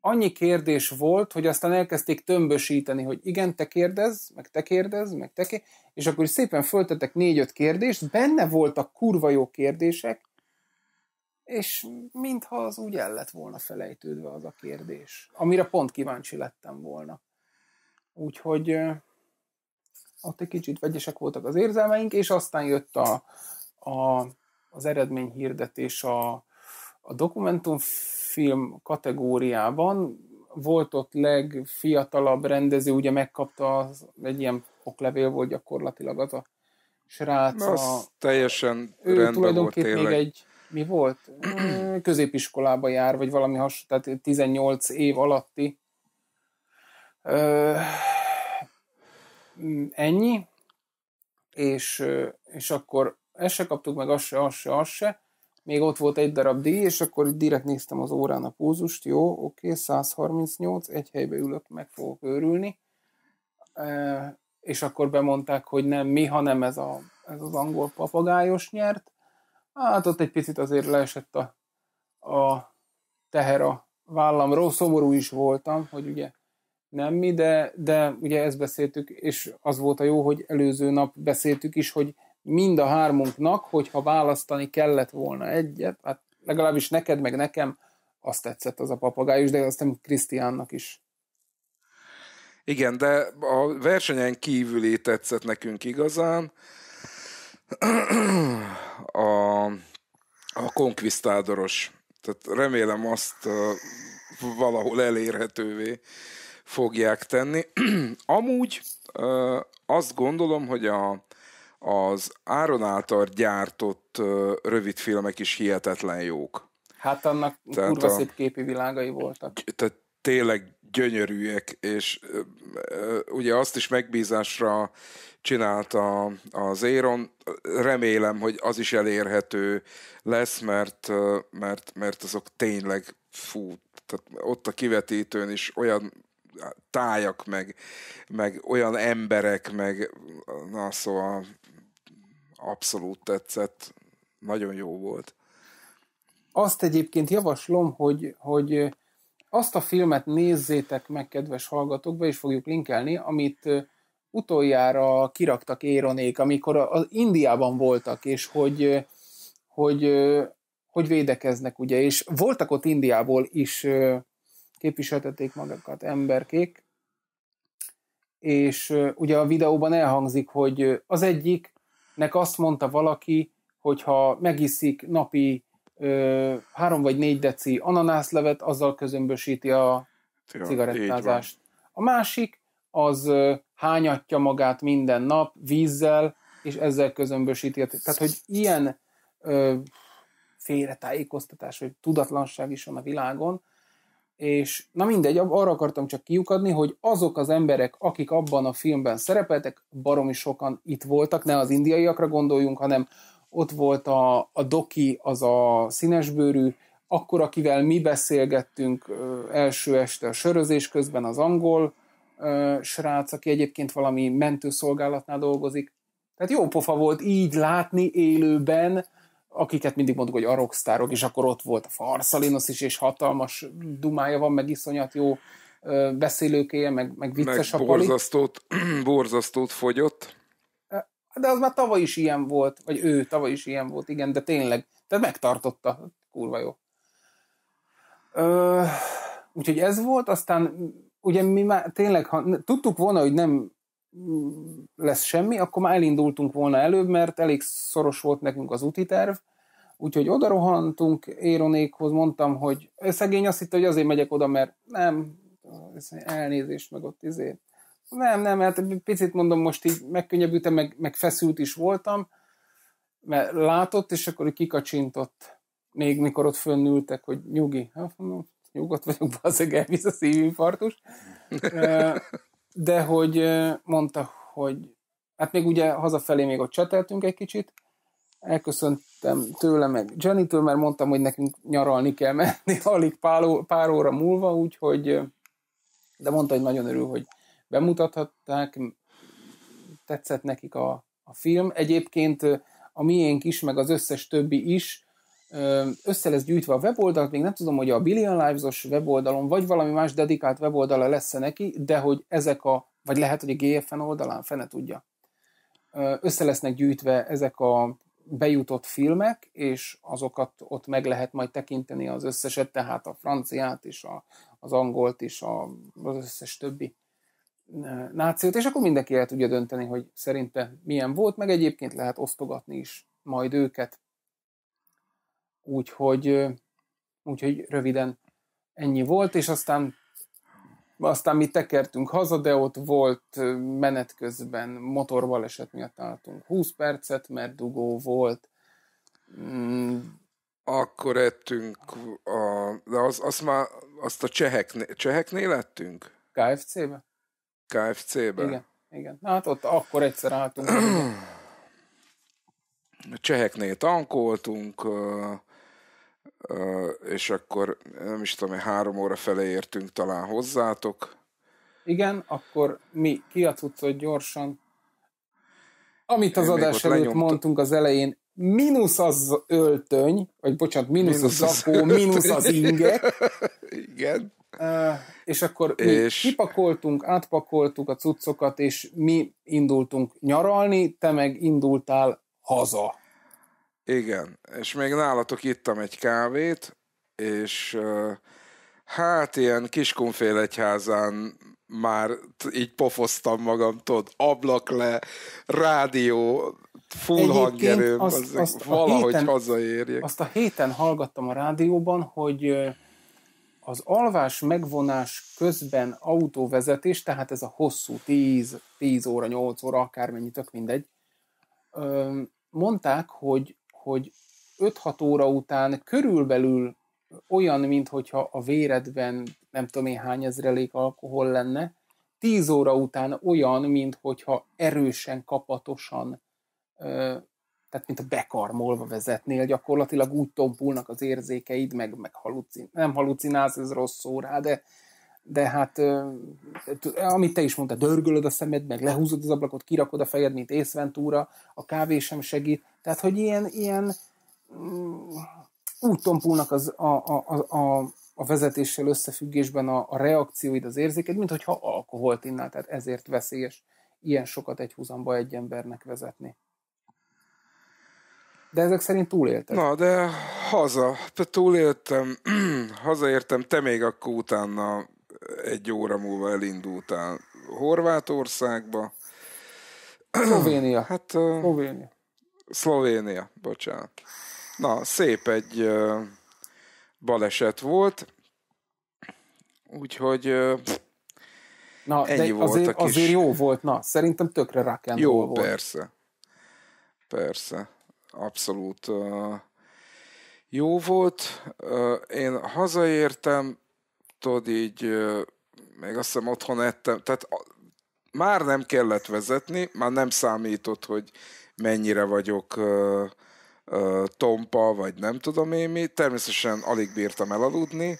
annyi kérdés volt, hogy aztán elkezdték tömbösíteni, hogy igen, te kérdez, meg te kérdez, meg te kérdez, és akkor is szépen föltettek négy-öt kérdést, benne voltak kurva jó kérdések, és mintha az úgy el lett volna felejtődve az a kérdés, amire pont kíváncsi lettem volna. Úgyhogy ott egy kicsit vegyesek voltak az érzelmeink, és aztán jött a, a, az eredmény hirdetés a, a dokumentumfilm kategóriában volt ott legfiatalabb rendező, ugye megkapta az, egy ilyen oklevél volt gyakorlatilag az a srác. Na, az a, teljesen ő tulajdonképpen volt, még egy, mi volt? [CLEARS THROAT] Középiskolába jár, vagy valami hasonló, tehát 18 év alatti. Ö, ennyi, és, és akkor ezt se kaptuk meg, azt se, azt se, azt se még ott volt egy darab díj, és akkor direkt néztem az órán a púzust, jó, oké, okay, 138, egy helybe ülök, meg fogok őrülni, e, és akkor bemondták, hogy nem mi, hanem ez, a, ez az angol papagájos nyert, hát ott egy picit azért leesett a, a teher a vállamról, szomorú is voltam, hogy ugye nem mi, de, de ugye ezt beszéltük, és az volt a jó, hogy előző nap beszéltük is, hogy mind a hármunknak, hogyha választani kellett volna egyet, hát legalábbis neked, meg nekem, azt tetszett az a papagájus, de aztán Krisztiánnak is. Igen, de a versenyen kívüli tetszett nekünk igazán. [CLEARS THROAT] A, a konkvisztádoros. Tehát remélem azt valahol elérhetővé fogják tenni. [CLEARS THROAT] Amúgy azt gondolom, hogy a, az Áron által gyártott rövidfilmek is hihetetlen jók. Hát annak tehát kurva szép képi világai voltak. Tehát tényleg gyönyörűek, és ugye azt is megbízásra csinálta az Éron. Remélem, hogy az is elérhető lesz, mert, mert, mert azok tényleg fú, tehát ott a kivetítőn is olyan tájak, meg, meg olyan emberek, meg na szóval abszolút tetszett, nagyon jó volt. Azt egyébként javaslom, hogy, hogy azt a filmet nézzétek meg, kedves hallgatók, be is fogjuk linkelni, amit utoljára kiraktak Éronék, amikor az Indiában voltak, és hogy, hogy, hogy védekeznek, ugye, és voltak ott Indiából is képviseltették magukat emberkék, és ugye a videóban elhangzik, hogy az egyik nek azt mondta valaki, hogy ha megiszik napi ö, három vagy négy deci ananászlevet, azzal közömbösíti a cigarettázást. A másik az hányatja magát minden nap vízzel, és ezzel közömbösíti. Tehát, hogy ilyen ö, félretájékoztatás, vagy tudatlanság is van a világon, és na mindegy, arra akartam csak kiukadni, hogy azok az emberek, akik abban a filmben szerepeltek, baromi sokan itt voltak, ne az indiaiakra gondoljunk, hanem ott volt a, a Doki, az a színesbőrű, akkor, akivel mi beszélgettünk első este a sörözés közben az angol ö, srác, aki egyébként valami mentőszolgálatnál dolgozik. Tehát jó pofa volt így látni élőben akiket mindig mondjuk, hogy a rockstárok, és akkor ott volt a Farsalinos is, és hatalmas dumája van, meg iszonyat jó beszélőkéje, meg, meg vicces meg a borzasztót, [CLEARS THROAT] borzasztót fogyott. De az már tavaly is ilyen volt, vagy ő tavaly is ilyen volt, igen, de tényleg, tehát megtartotta, kurva jó. Ö, úgyhogy ez volt, aztán ugye mi már tényleg, ha tudtuk volna, hogy nem lesz semmi, akkor már elindultunk volna előbb, mert elég szoros volt nekünk az úti terv, úgyhogy oda rohantunk Éronékhoz, mondtam, hogy szegény azt hitte, hogy azért megyek oda, mert nem, elnézést meg ott izé. Nem, nem, hát picit mondom, most így megkönnyebbültem, meg, meg feszült is voltam, mert látott, és akkor kikacsintott, még mikor ott fönnültek, hogy nyugi. Hát mondom, nyugodt vagyok, bazeg, elvisz a szívinfarktus. [LAUGHS] de hogy mondta, hogy hát még ugye hazafelé még ott csateltünk egy kicsit, elköszöntem tőle meg jenny mert mondtam, hogy nekünk nyaralni kell menni [LAUGHS] alig pár, ó, pár óra múlva, úgyhogy de mondta, hogy nagyon örül, hogy bemutathatták, tetszett nekik a, a film. Egyébként a miénk is, meg az összes többi is össze lesz gyűjtve a weboldalt, még nem tudom, hogy a Billion Lives-os weboldalon, vagy valami más dedikált weboldala lesz -e neki, de hogy ezek a, vagy lehet, hogy a GFN oldalán, fene tudja. Össze lesznek gyűjtve ezek a bejutott filmek, és azokat ott meg lehet majd tekinteni az összeset, tehát a franciát és a, az angolt és a, az összes többi nációt, és akkor mindenki el tudja dönteni, hogy szerinte milyen volt, meg egyébként lehet osztogatni is majd őket Úgyhogy, úgyhogy röviden ennyi volt, és aztán aztán mi tekertünk haza, de ott volt menet közben motorbaleset miatt álltunk 20 percet, mert dugó volt. Mm. Akkor ettünk, a, de az, az már azt a cseheknél, cseheknél ettünk? KFC-be. KFC-be? Igen, igen. Hát ott akkor egyszer álltunk. a cseheknél tankoltunk, és akkor nem is tudom, három óra fele értünk talán hozzátok. Igen, akkor mi ki a cuccot gyorsan. Amit az Én adás előtt lenyomta. mondtunk az elején, mínusz az öltöny, vagy bocsánat, mínusz az zakó, mínusz az inge. [LAUGHS] Igen. Uh, és akkor mi és... kipakoltunk, átpakoltuk a cuccokat, és mi indultunk nyaralni, te meg indultál haza. Igen, és még nálatok ittam egy kávét, és hát ilyen kiskunfélegyházán már így pofosztam magam, tudod, ablak le, rádió, full hangerő, az valahogy héten, hazaérjek. Azt a héten hallgattam a rádióban, hogy az alvás megvonás közben autóvezetés, tehát ez a hosszú 10, 10 óra, 8 óra, akármennyi, tök mindegy, mondták, hogy hogy 5-6 óra után körülbelül olyan, mintha a véredben nem tudom én hány ezrelék alkohol lenne, 10 óra után olyan, mintha erősen, kapatosan, tehát mint a bekarmolva vezetnél, gyakorlatilag úgy tompulnak az érzékeid, meg, meg halucin, nem halucinálsz, ez rossz szó rá, de, de hát, amit te is mondtad, dörgölöd a szemed, meg lehúzod az ablakot, kirakod a fejed, mint észventúra, a kávé sem segít, tehát, hogy ilyen, ilyen mm, úgy tompulnak az, a, a, a, a vezetéssel összefüggésben a, a reakcióid, az érzéked, mint hogyha alkoholt innál, tehát ezért veszélyes ilyen sokat egy húzamba egy embernek vezetni. De ezek szerint túléltem. Na, de haza, túléltem, [CLEARS THROAT] hazaértem, te még akkor utána egy óra múlva elindultál Horvátországba. Szlovénia. Hát, uh, Szlovénia. Szlovénia, bocsánat. Na, szép egy baleset volt, úgyhogy Na, ennyi de volt azért, a kis... azért jó volt, na, szerintem tökre rock jó, volt. Jó, persze. Persze. Abszolút jó volt. én hazaértem, tudod, így még azt hiszem otthon ettem, tehát már nem kellett vezetni, már nem számított, hogy mennyire vagyok ö, ö, tompa, vagy nem tudom én mi. Természetesen alig bírtam elaludni,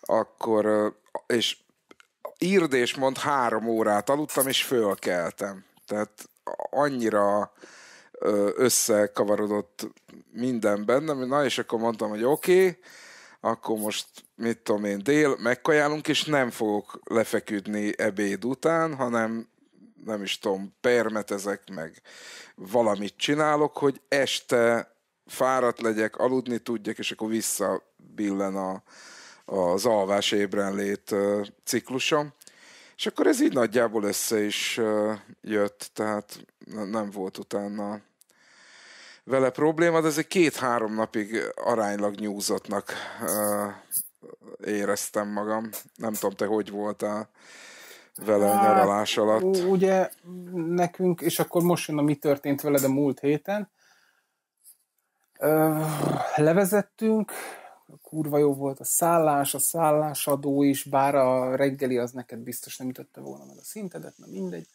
akkor, ö, és írd és mond három órát aludtam, és fölkeltem. Tehát annyira összekavarodott minden bennem, na és akkor mondtam, hogy oké, okay, akkor most mit tudom én, dél, megkajálunk, és nem fogok lefeküdni ebéd után, hanem nem is tudom, permetezek meg, valamit csinálok, hogy este fáradt legyek, aludni tudjak, és akkor vissza billen a, az alvás ébrenlét ciklusom. És akkor ez így nagyjából össze is jött, tehát nem volt utána vele probléma, de ez egy két-három napig aránylag nyúzottnak éreztem magam. Nem tudom, te hogy voltál vele hát, nyaralás alatt. Ugye nekünk, és akkor most jön a mi történt veled a múlt héten, Ö, levezettünk, kurva jó volt a szállás, a szállásadó is, bár a reggeli az neked biztos nem ütötte volna meg a szintedet, na mindegy.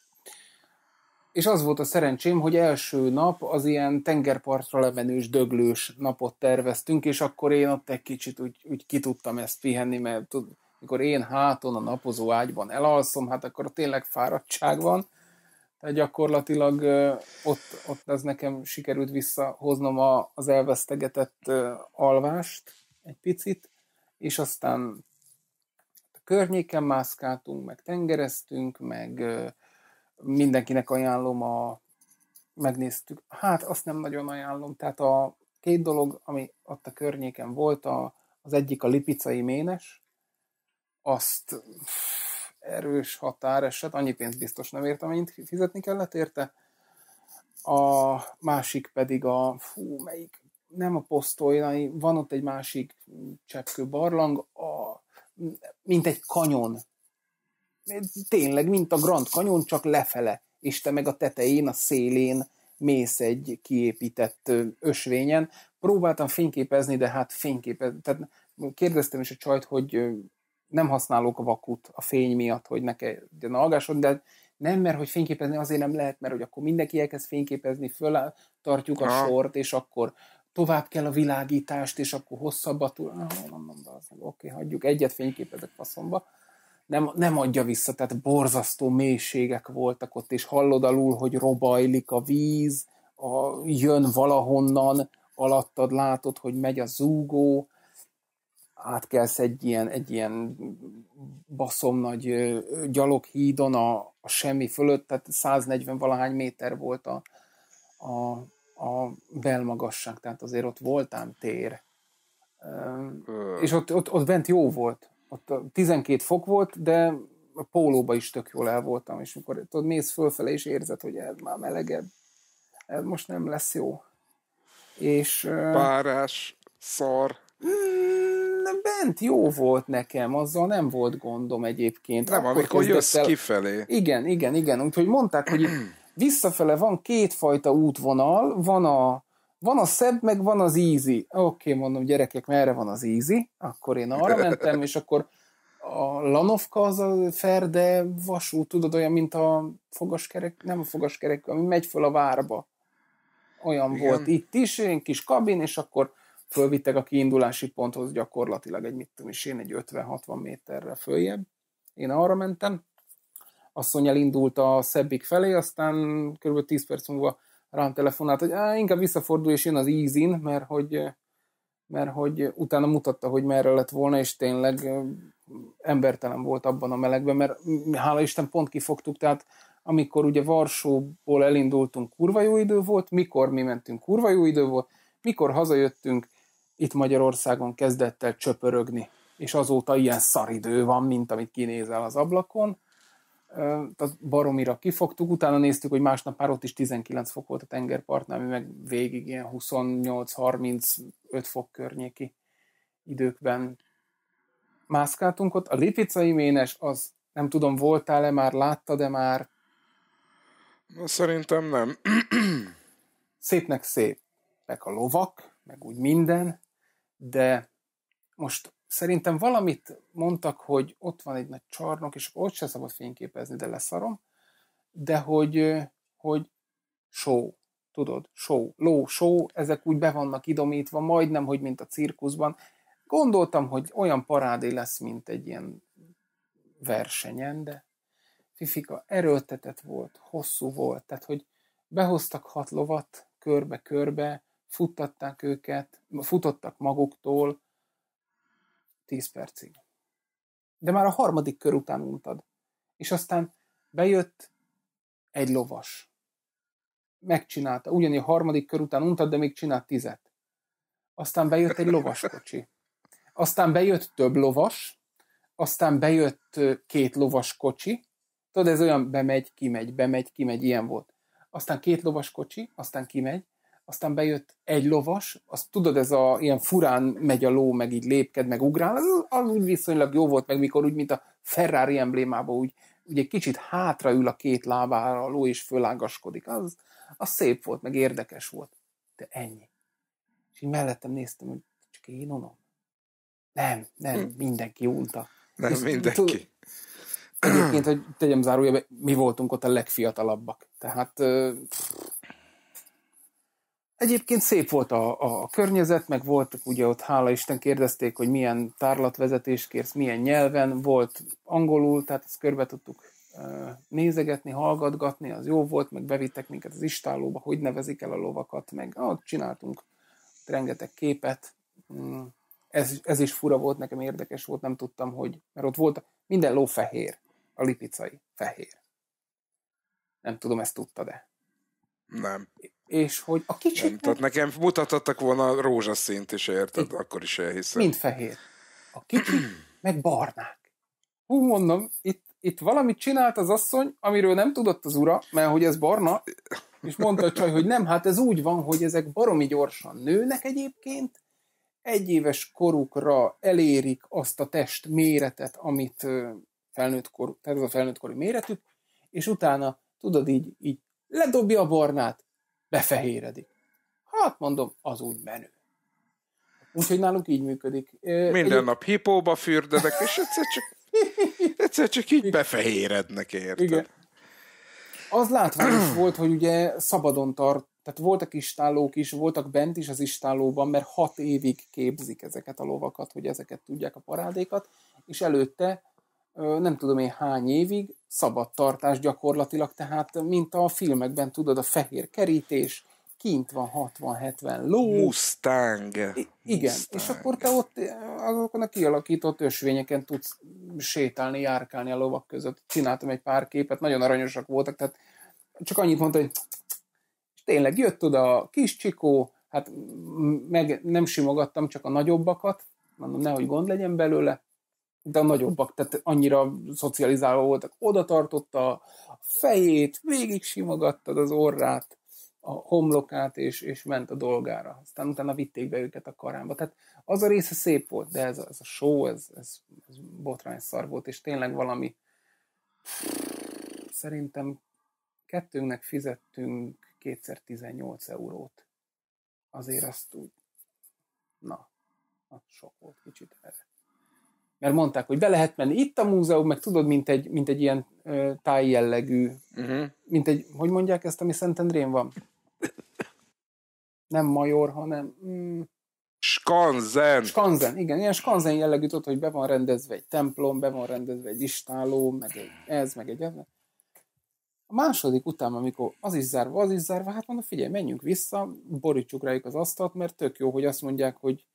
És az volt a szerencsém, hogy első nap az ilyen tengerpartra lemenős, döglős napot terveztünk, és akkor én ott egy kicsit úgy, úgy ki tudtam ezt pihenni, mert tud, mikor én háton a napozó ágyban elalszom, hát akkor tényleg fáradtság van. Tehát gyakorlatilag ott, ott ez nekem sikerült visszahoznom a, az elvesztegetett alvást egy picit, és aztán a környéken mászkáltunk, meg tengereztünk, meg mindenkinek ajánlom a megnéztük. Hát azt nem nagyon ajánlom. Tehát a két dolog, ami ott a környéken volt, a, az egyik a lipicai ménes, azt erős határeset, annyi pénzt biztos nem értem, amennyit fizetni kellett érte. A másik pedig a, fú, melyik, nem a posztoly, van ott egy másik cseppkő barlang, a, mint egy kanyon. Tényleg, mint a Grand Canyon, csak lefele. És te meg a tetején, a szélén mész egy kiépített ösvényen. Próbáltam fényképezni, de hát fényképezni. Tehát kérdeztem is a csajt, hogy nem használok vakut a fény miatt, hogy ne kelljen algáson, de nem, mert hogy fényképezni azért nem lehet, mert hogy akkor mindenki elkezd fényképezni, föl tartjuk a sort, és akkor tovább kell a világítást, és akkor hosszabbat túl. Na, mondom, de az, oké, hagyjuk, egyet fényképezek faszomba. Nem, nem adja vissza, tehát borzasztó mélységek voltak ott, és hallod alul, hogy robajlik a víz, a, jön valahonnan, alattad látod, hogy megy a zúgó, átkelsz egy ilyen, egy ilyen baszom nagy gyaloghídon a, a semmi fölött, tehát 140 valahány méter volt a, a, a belmagasság, tehát azért ott voltám tér. És ott, ott, ott bent jó volt. Ott 12 fok volt, de a pólóba is tök jól el voltam, és mikor ott mész fölfele, és érzed, hogy ez már melegebb, ez most nem lesz jó. És... Párás, szar. Mm, bent jó volt nekem, azzal nem volt gondom egyébként. Nem, Akkor amikor jössz el... kifelé. Igen, igen, igen. Úgyhogy mondták, hogy [CLEARS THROAT] visszafele van kétfajta útvonal, van a, van a szebb, meg van az easy. Oké, okay, mondom, gyerekek, merre van az easy? Akkor én arra mentem, és akkor a Lanovka az a ferde vasút, tudod, olyan, mint a fogaskerek, nem a fogaskerek, ami megy föl a várba. Olyan Igen. volt itt is, egy kis kabin, és akkor fölvittek a kiindulási ponthoz gyakorlatilag egy, mit tudom is én, egy 50-60 méterre följebb. Én arra mentem, asszony elindult a szebbik felé, aztán kb. 10 perc múlva rám telefonált, hogy inkább visszafordul és jön az ízin, mert hogy, mert hogy utána mutatta, hogy merre lett volna, és tényleg embertelen volt abban a melegben, mert hála Isten pont kifogtuk, tehát amikor ugye Varsóból elindultunk, kurva jó idő volt, mikor mi mentünk, kurva jó idő volt, mikor hazajöttünk, itt Magyarországon kezdett el csöpörögni, és azóta ilyen szaridő van, mint amit kinézel az ablakon. Tehát baromira kifogtuk, utána néztük, hogy másnap már ott is 19 fok volt a tengerpartnál, ami meg végig ilyen 28-35 fok környéki időkben mászkáltunk ott. A lipicai ménes az, nem tudom, voltál-e már, láttad-e már? Szerintem nem. Szépnek szép. Meg a lovak, meg úgy minden, de most szerintem valamit mondtak, hogy ott van egy nagy csarnok, és ott se szabad fényképezni, de leszarom, de hogy, hogy show, tudod, show, ló, show, ezek úgy be vannak idomítva, majdnem, hogy mint a cirkuszban. Gondoltam, hogy olyan parádé lesz, mint egy ilyen versenyen, de Fifika erőltetett volt, hosszú volt, tehát hogy behoztak hat lovat körbe-körbe, futtatták őket, futottak maguktól 10 percig. De már a harmadik kör után untad. És aztán bejött egy lovas. Megcsinálta. Ugyanígy a harmadik kör után untad, de még csinált tizet. Aztán bejött egy lovaskocsi. Aztán bejött több lovas, aztán bejött két lovaskocsi. kocsi, tudod, ez olyan bemegy, kimegy, bemegy, kimegy, ilyen volt. Aztán két lovaskocsi, kocsi, aztán kimegy, aztán bejött egy lovas, azt tudod, ez a ilyen furán megy a ló, meg így lépked, meg ugrál, az, az úgy viszonylag jó volt, meg mikor úgy, mint a Ferrari emblémában, úgy, úgy egy kicsit ül a két lábára a ló, és fölágaskodik. Az, az szép volt, meg érdekes volt. De ennyi. És így mellettem néztem, hogy csak én unom. Nem, nem, hm. mindenki unta. Nem, és mindenki. Tud, egyébként, hogy tegyem zárója, mi voltunk ott a legfiatalabbak. Tehát pff, Egyébként szép volt a, a, környezet, meg voltak ugye ott, hála Isten kérdezték, hogy milyen tárlatvezetést kérsz, milyen nyelven, volt angolul, tehát ezt körbe tudtuk nézegetni, hallgatgatni, az jó volt, meg bevittek minket az istálóba, hogy nevezik el a lovakat, meg ah, csináltunk rengeteg képet. Mm, ez, ez is fura volt, nekem érdekes volt, nem tudtam, hogy, mert ott volt minden ló fehér, a lipicai fehér. Nem tudom, ezt tudta de. Nem és hogy a kicsit... Nem, tehát nekem mutathattak volna rózsaszínt is, érted? Itt. Akkor is elhiszem. Mind fehér. A kicsik meg barnák. Hú, mondom, itt, itt valamit csinált az asszony, amiről nem tudott az ura, mert hogy ez barna, és mondta a csaj, hogy nem, hát ez úgy van, hogy ezek baromi gyorsan nőnek egyébként, egy éves korukra elérik azt a test méretet, amit felnőtt kor, tehát ez a felnőtt kori méretük, és utána, tudod, így, így ledobja a barnát, befehéredik. Hát mondom, az úgy menő. Úgyhogy nálunk így működik. Minden Egy... nap hipóba fürdedek, és egyszer csak, [LAUGHS] egyszer csak így befehérednek, érted? Igen. Az látványos [CLEARS THROAT] volt, hogy ugye szabadon tart, tehát voltak istállók is, voltak bent is az istállóban, mert hat évig képzik ezeket a lovakat, hogy ezeket tudják a parádékat, és előtte nem tudom én hány évig, szabad tartás gyakorlatilag, tehát mint a filmekben tudod, a fehér kerítés, kint van 60-70 ló. Mustang. igen, Mustang. és akkor te ott eh, azokon a kialakított ösvényeken tudsz sétálni, járkálni a lovak között. Csináltam egy pár képet, nagyon aranyosak voltak, tehát csak annyit mondta, hogy tényleg jött oda a kis csikó, hát meg nem simogattam csak a nagyobbakat, mondom, nehogy gond legyen belőle, de nagyobbak, tehát annyira szocializáló voltak. Oda tartotta a fejét, végig simogattad az orrát, a homlokát, és, és ment a dolgára. Aztán utána vitték be őket a karámba. Tehát az a része szép volt, de ez, ez a show, ez, ez, ez botrány szar volt, és tényleg valami szerintem kettőnknek fizettünk kétszer 18 eurót. Azért azt úgy, na, az sok volt kicsit erre mert mondták, hogy be lehet menni itt a múzeum, meg tudod, mint egy, mint egy ilyen ö, tájjellegű, uh-huh. Mhm. mint egy, hogy mondják ezt, ami Szentendrén van? Nem major, hanem... Mm, Skanzen. Skanzen, igen, ilyen skanzen jellegű, tudod, hogy be van rendezve egy templom, be van rendezve egy istáló, meg egy ez, meg egy ez. A második után, amikor az is zárva, az is zárva, hát mondom, figyelj, menjünk vissza, borítsuk rájuk az asztalt, mert tök jó, hogy azt mondják, hogy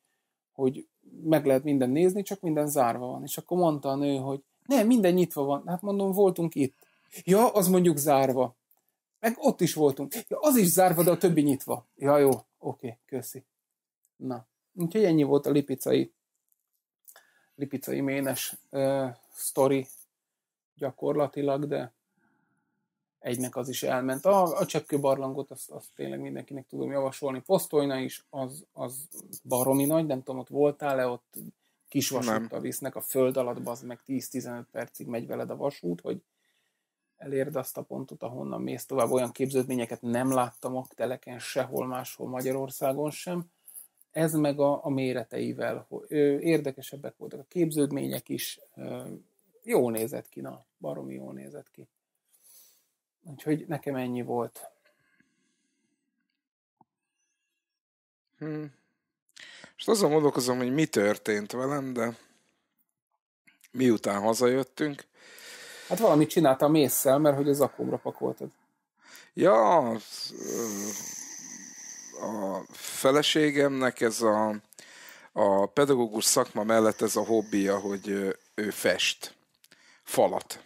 hogy meg lehet minden nézni, csak minden zárva van. És akkor mondta a nő, hogy nem, minden nyitva van. Hát mondom, voltunk itt. Ja, az mondjuk zárva. Meg ott is voltunk. Ja, az is zárva, de a többi nyitva. Ja, jó, oké, okay, köszi. Na, úgyhogy ennyi volt a lipicai, lipicai ménes uh, sztori gyakorlatilag, de egynek az is elment. A, a cseppkőbarlangot azt, azt tényleg mindenkinek tudom javasolni. Posztolyna is, az, az baromi nagy, nem tudom, ott voltál-e, ott kis vasúta visznek a föld alatt, az meg 10-15 percig megy veled a vasút, hogy elérd azt a pontot, ahonnan mész tovább. Olyan képződményeket nem láttam a teleken sehol máshol Magyarországon sem. Ez meg a, a méreteivel. Érdekesebbek voltak a képződmények is. Jól nézett ki, na, baromi jól nézett ki. Úgyhogy nekem ennyi volt. Hmm. Most azon gondolkozom, hogy mi történt velem, de miután hazajöttünk. Hát valamit csináltam észszel, mert hogy az akkumra pakoltad. Ja, a feleségemnek ez a, a pedagógus szakma mellett ez a hobbija, hogy ő fest falat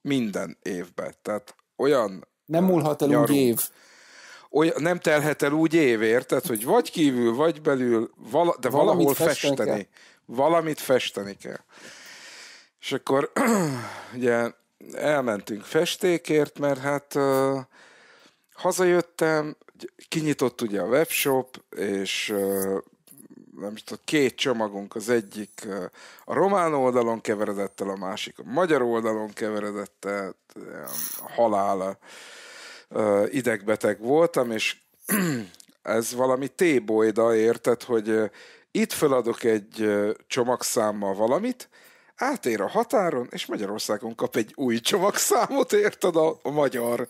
minden évben. Tehát olyan... Nem múlhat el nyarunk, úgy év. Olyan, nem telhet el úgy év, érted? Hogy vagy kívül, vagy belül, vala, de valamit valahol festeni. Kell. valamit festeni kell. És akkor [CLEARS THROAT] ugye elmentünk festékért, mert hát uh, hazajöttem, kinyitott ugye a webshop, és uh, nem tudom, két csomagunk, az egyik a román oldalon keveredett el, a másik a magyar oldalon keveredett el, a halál idegbeteg voltam, és [CLEARS THROAT] ez valami tébolyda, érted, hogy itt feladok egy csomagszámmal valamit, átér a határon, és Magyarországon kap egy új csomagszámot, érted, a, a magyar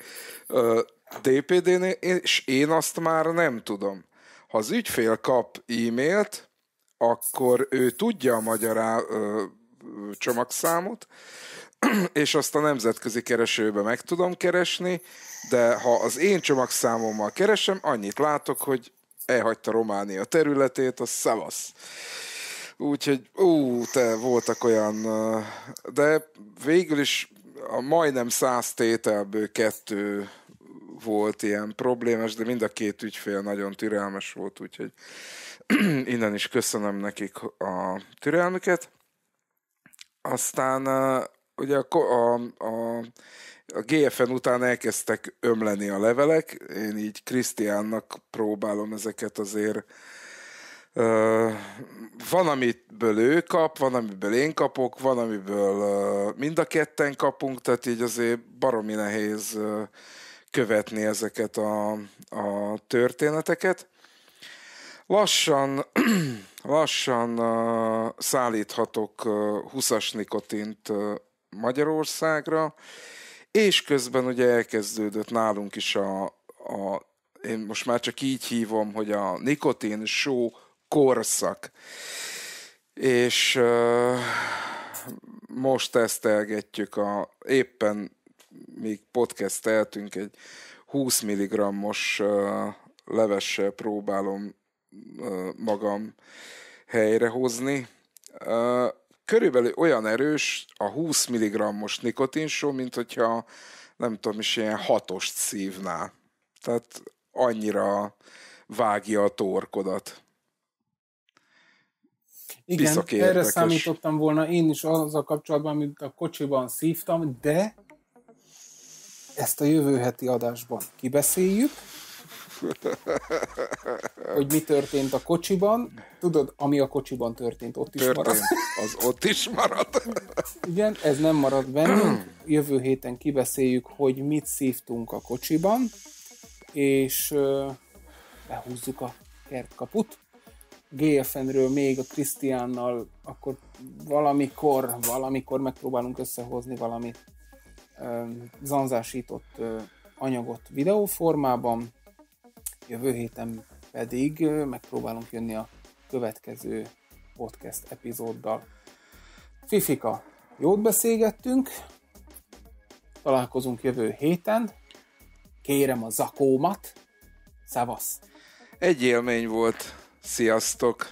DPD-nél, és én azt már nem tudom. Ha az ügyfél kap e-mailt, akkor ő tudja a magyar ö, csomagszámot, [CLEARS THROAT] és azt a nemzetközi keresőbe meg tudom keresni, de ha az én csomagszámommal keresem, annyit látok, hogy elhagyta Románia területét, az szavasz. Úgyhogy, ú, te voltak olyan, de végül is a majdnem száz tételből kettő volt ilyen problémás, de mind a két ügyfél nagyon türelmes volt, úgyhogy [CLEARS THROAT] innen is köszönöm nekik a türelmüket. Aztán ugye a, a, a, a GFN után elkezdtek ömleni a levelek, én így Krisztiánnak próbálom ezeket azért Uh, van, amiből ő kap, van, amiből én kapok, van, amiből uh, mind a ketten kapunk, tehát így azért baromi nehéz uh, követni ezeket a, a történeteket. Lassan, [CLEARS THROAT] lassan uh, szállíthatok uh, 20-as nikotint uh, Magyarországra, és közben ugye elkezdődött nálunk is a, a én most már csak így hívom, hogy a nikotin só korszak. És uh, most tesztelgetjük a éppen még podcasteltünk, egy 20 mg-os levessel próbálom magam helyrehozni. Körülbelül olyan erős a 20 mg-os nikotinsó, mint hogyha nem tudom is, ilyen hatost szívnál. Tehát annyira vágja a torkodat. Igen, erre számítottam volna én is az a kapcsolatban, amit a kocsiban szívtam, de ezt a jövő heti adásban kibeszéljük, hogy mi történt a kocsiban. Tudod, ami a kocsiban történt, ott is marad. Az ott is marad. Igen, ez nem marad bennünk. Jövő héten kibeszéljük, hogy mit szívtunk a kocsiban, és behúzzuk a kertkaput. GFN-ről még a Krisztiánnal akkor valamikor, valamikor megpróbálunk összehozni valamit zanzásított anyagot videóformában, jövő héten pedig megpróbálunk jönni a következő podcast epizóddal. Fifika, jót beszélgettünk, találkozunk jövő héten, kérem a zakómat, szavasz! Egy élmény volt, sziasztok!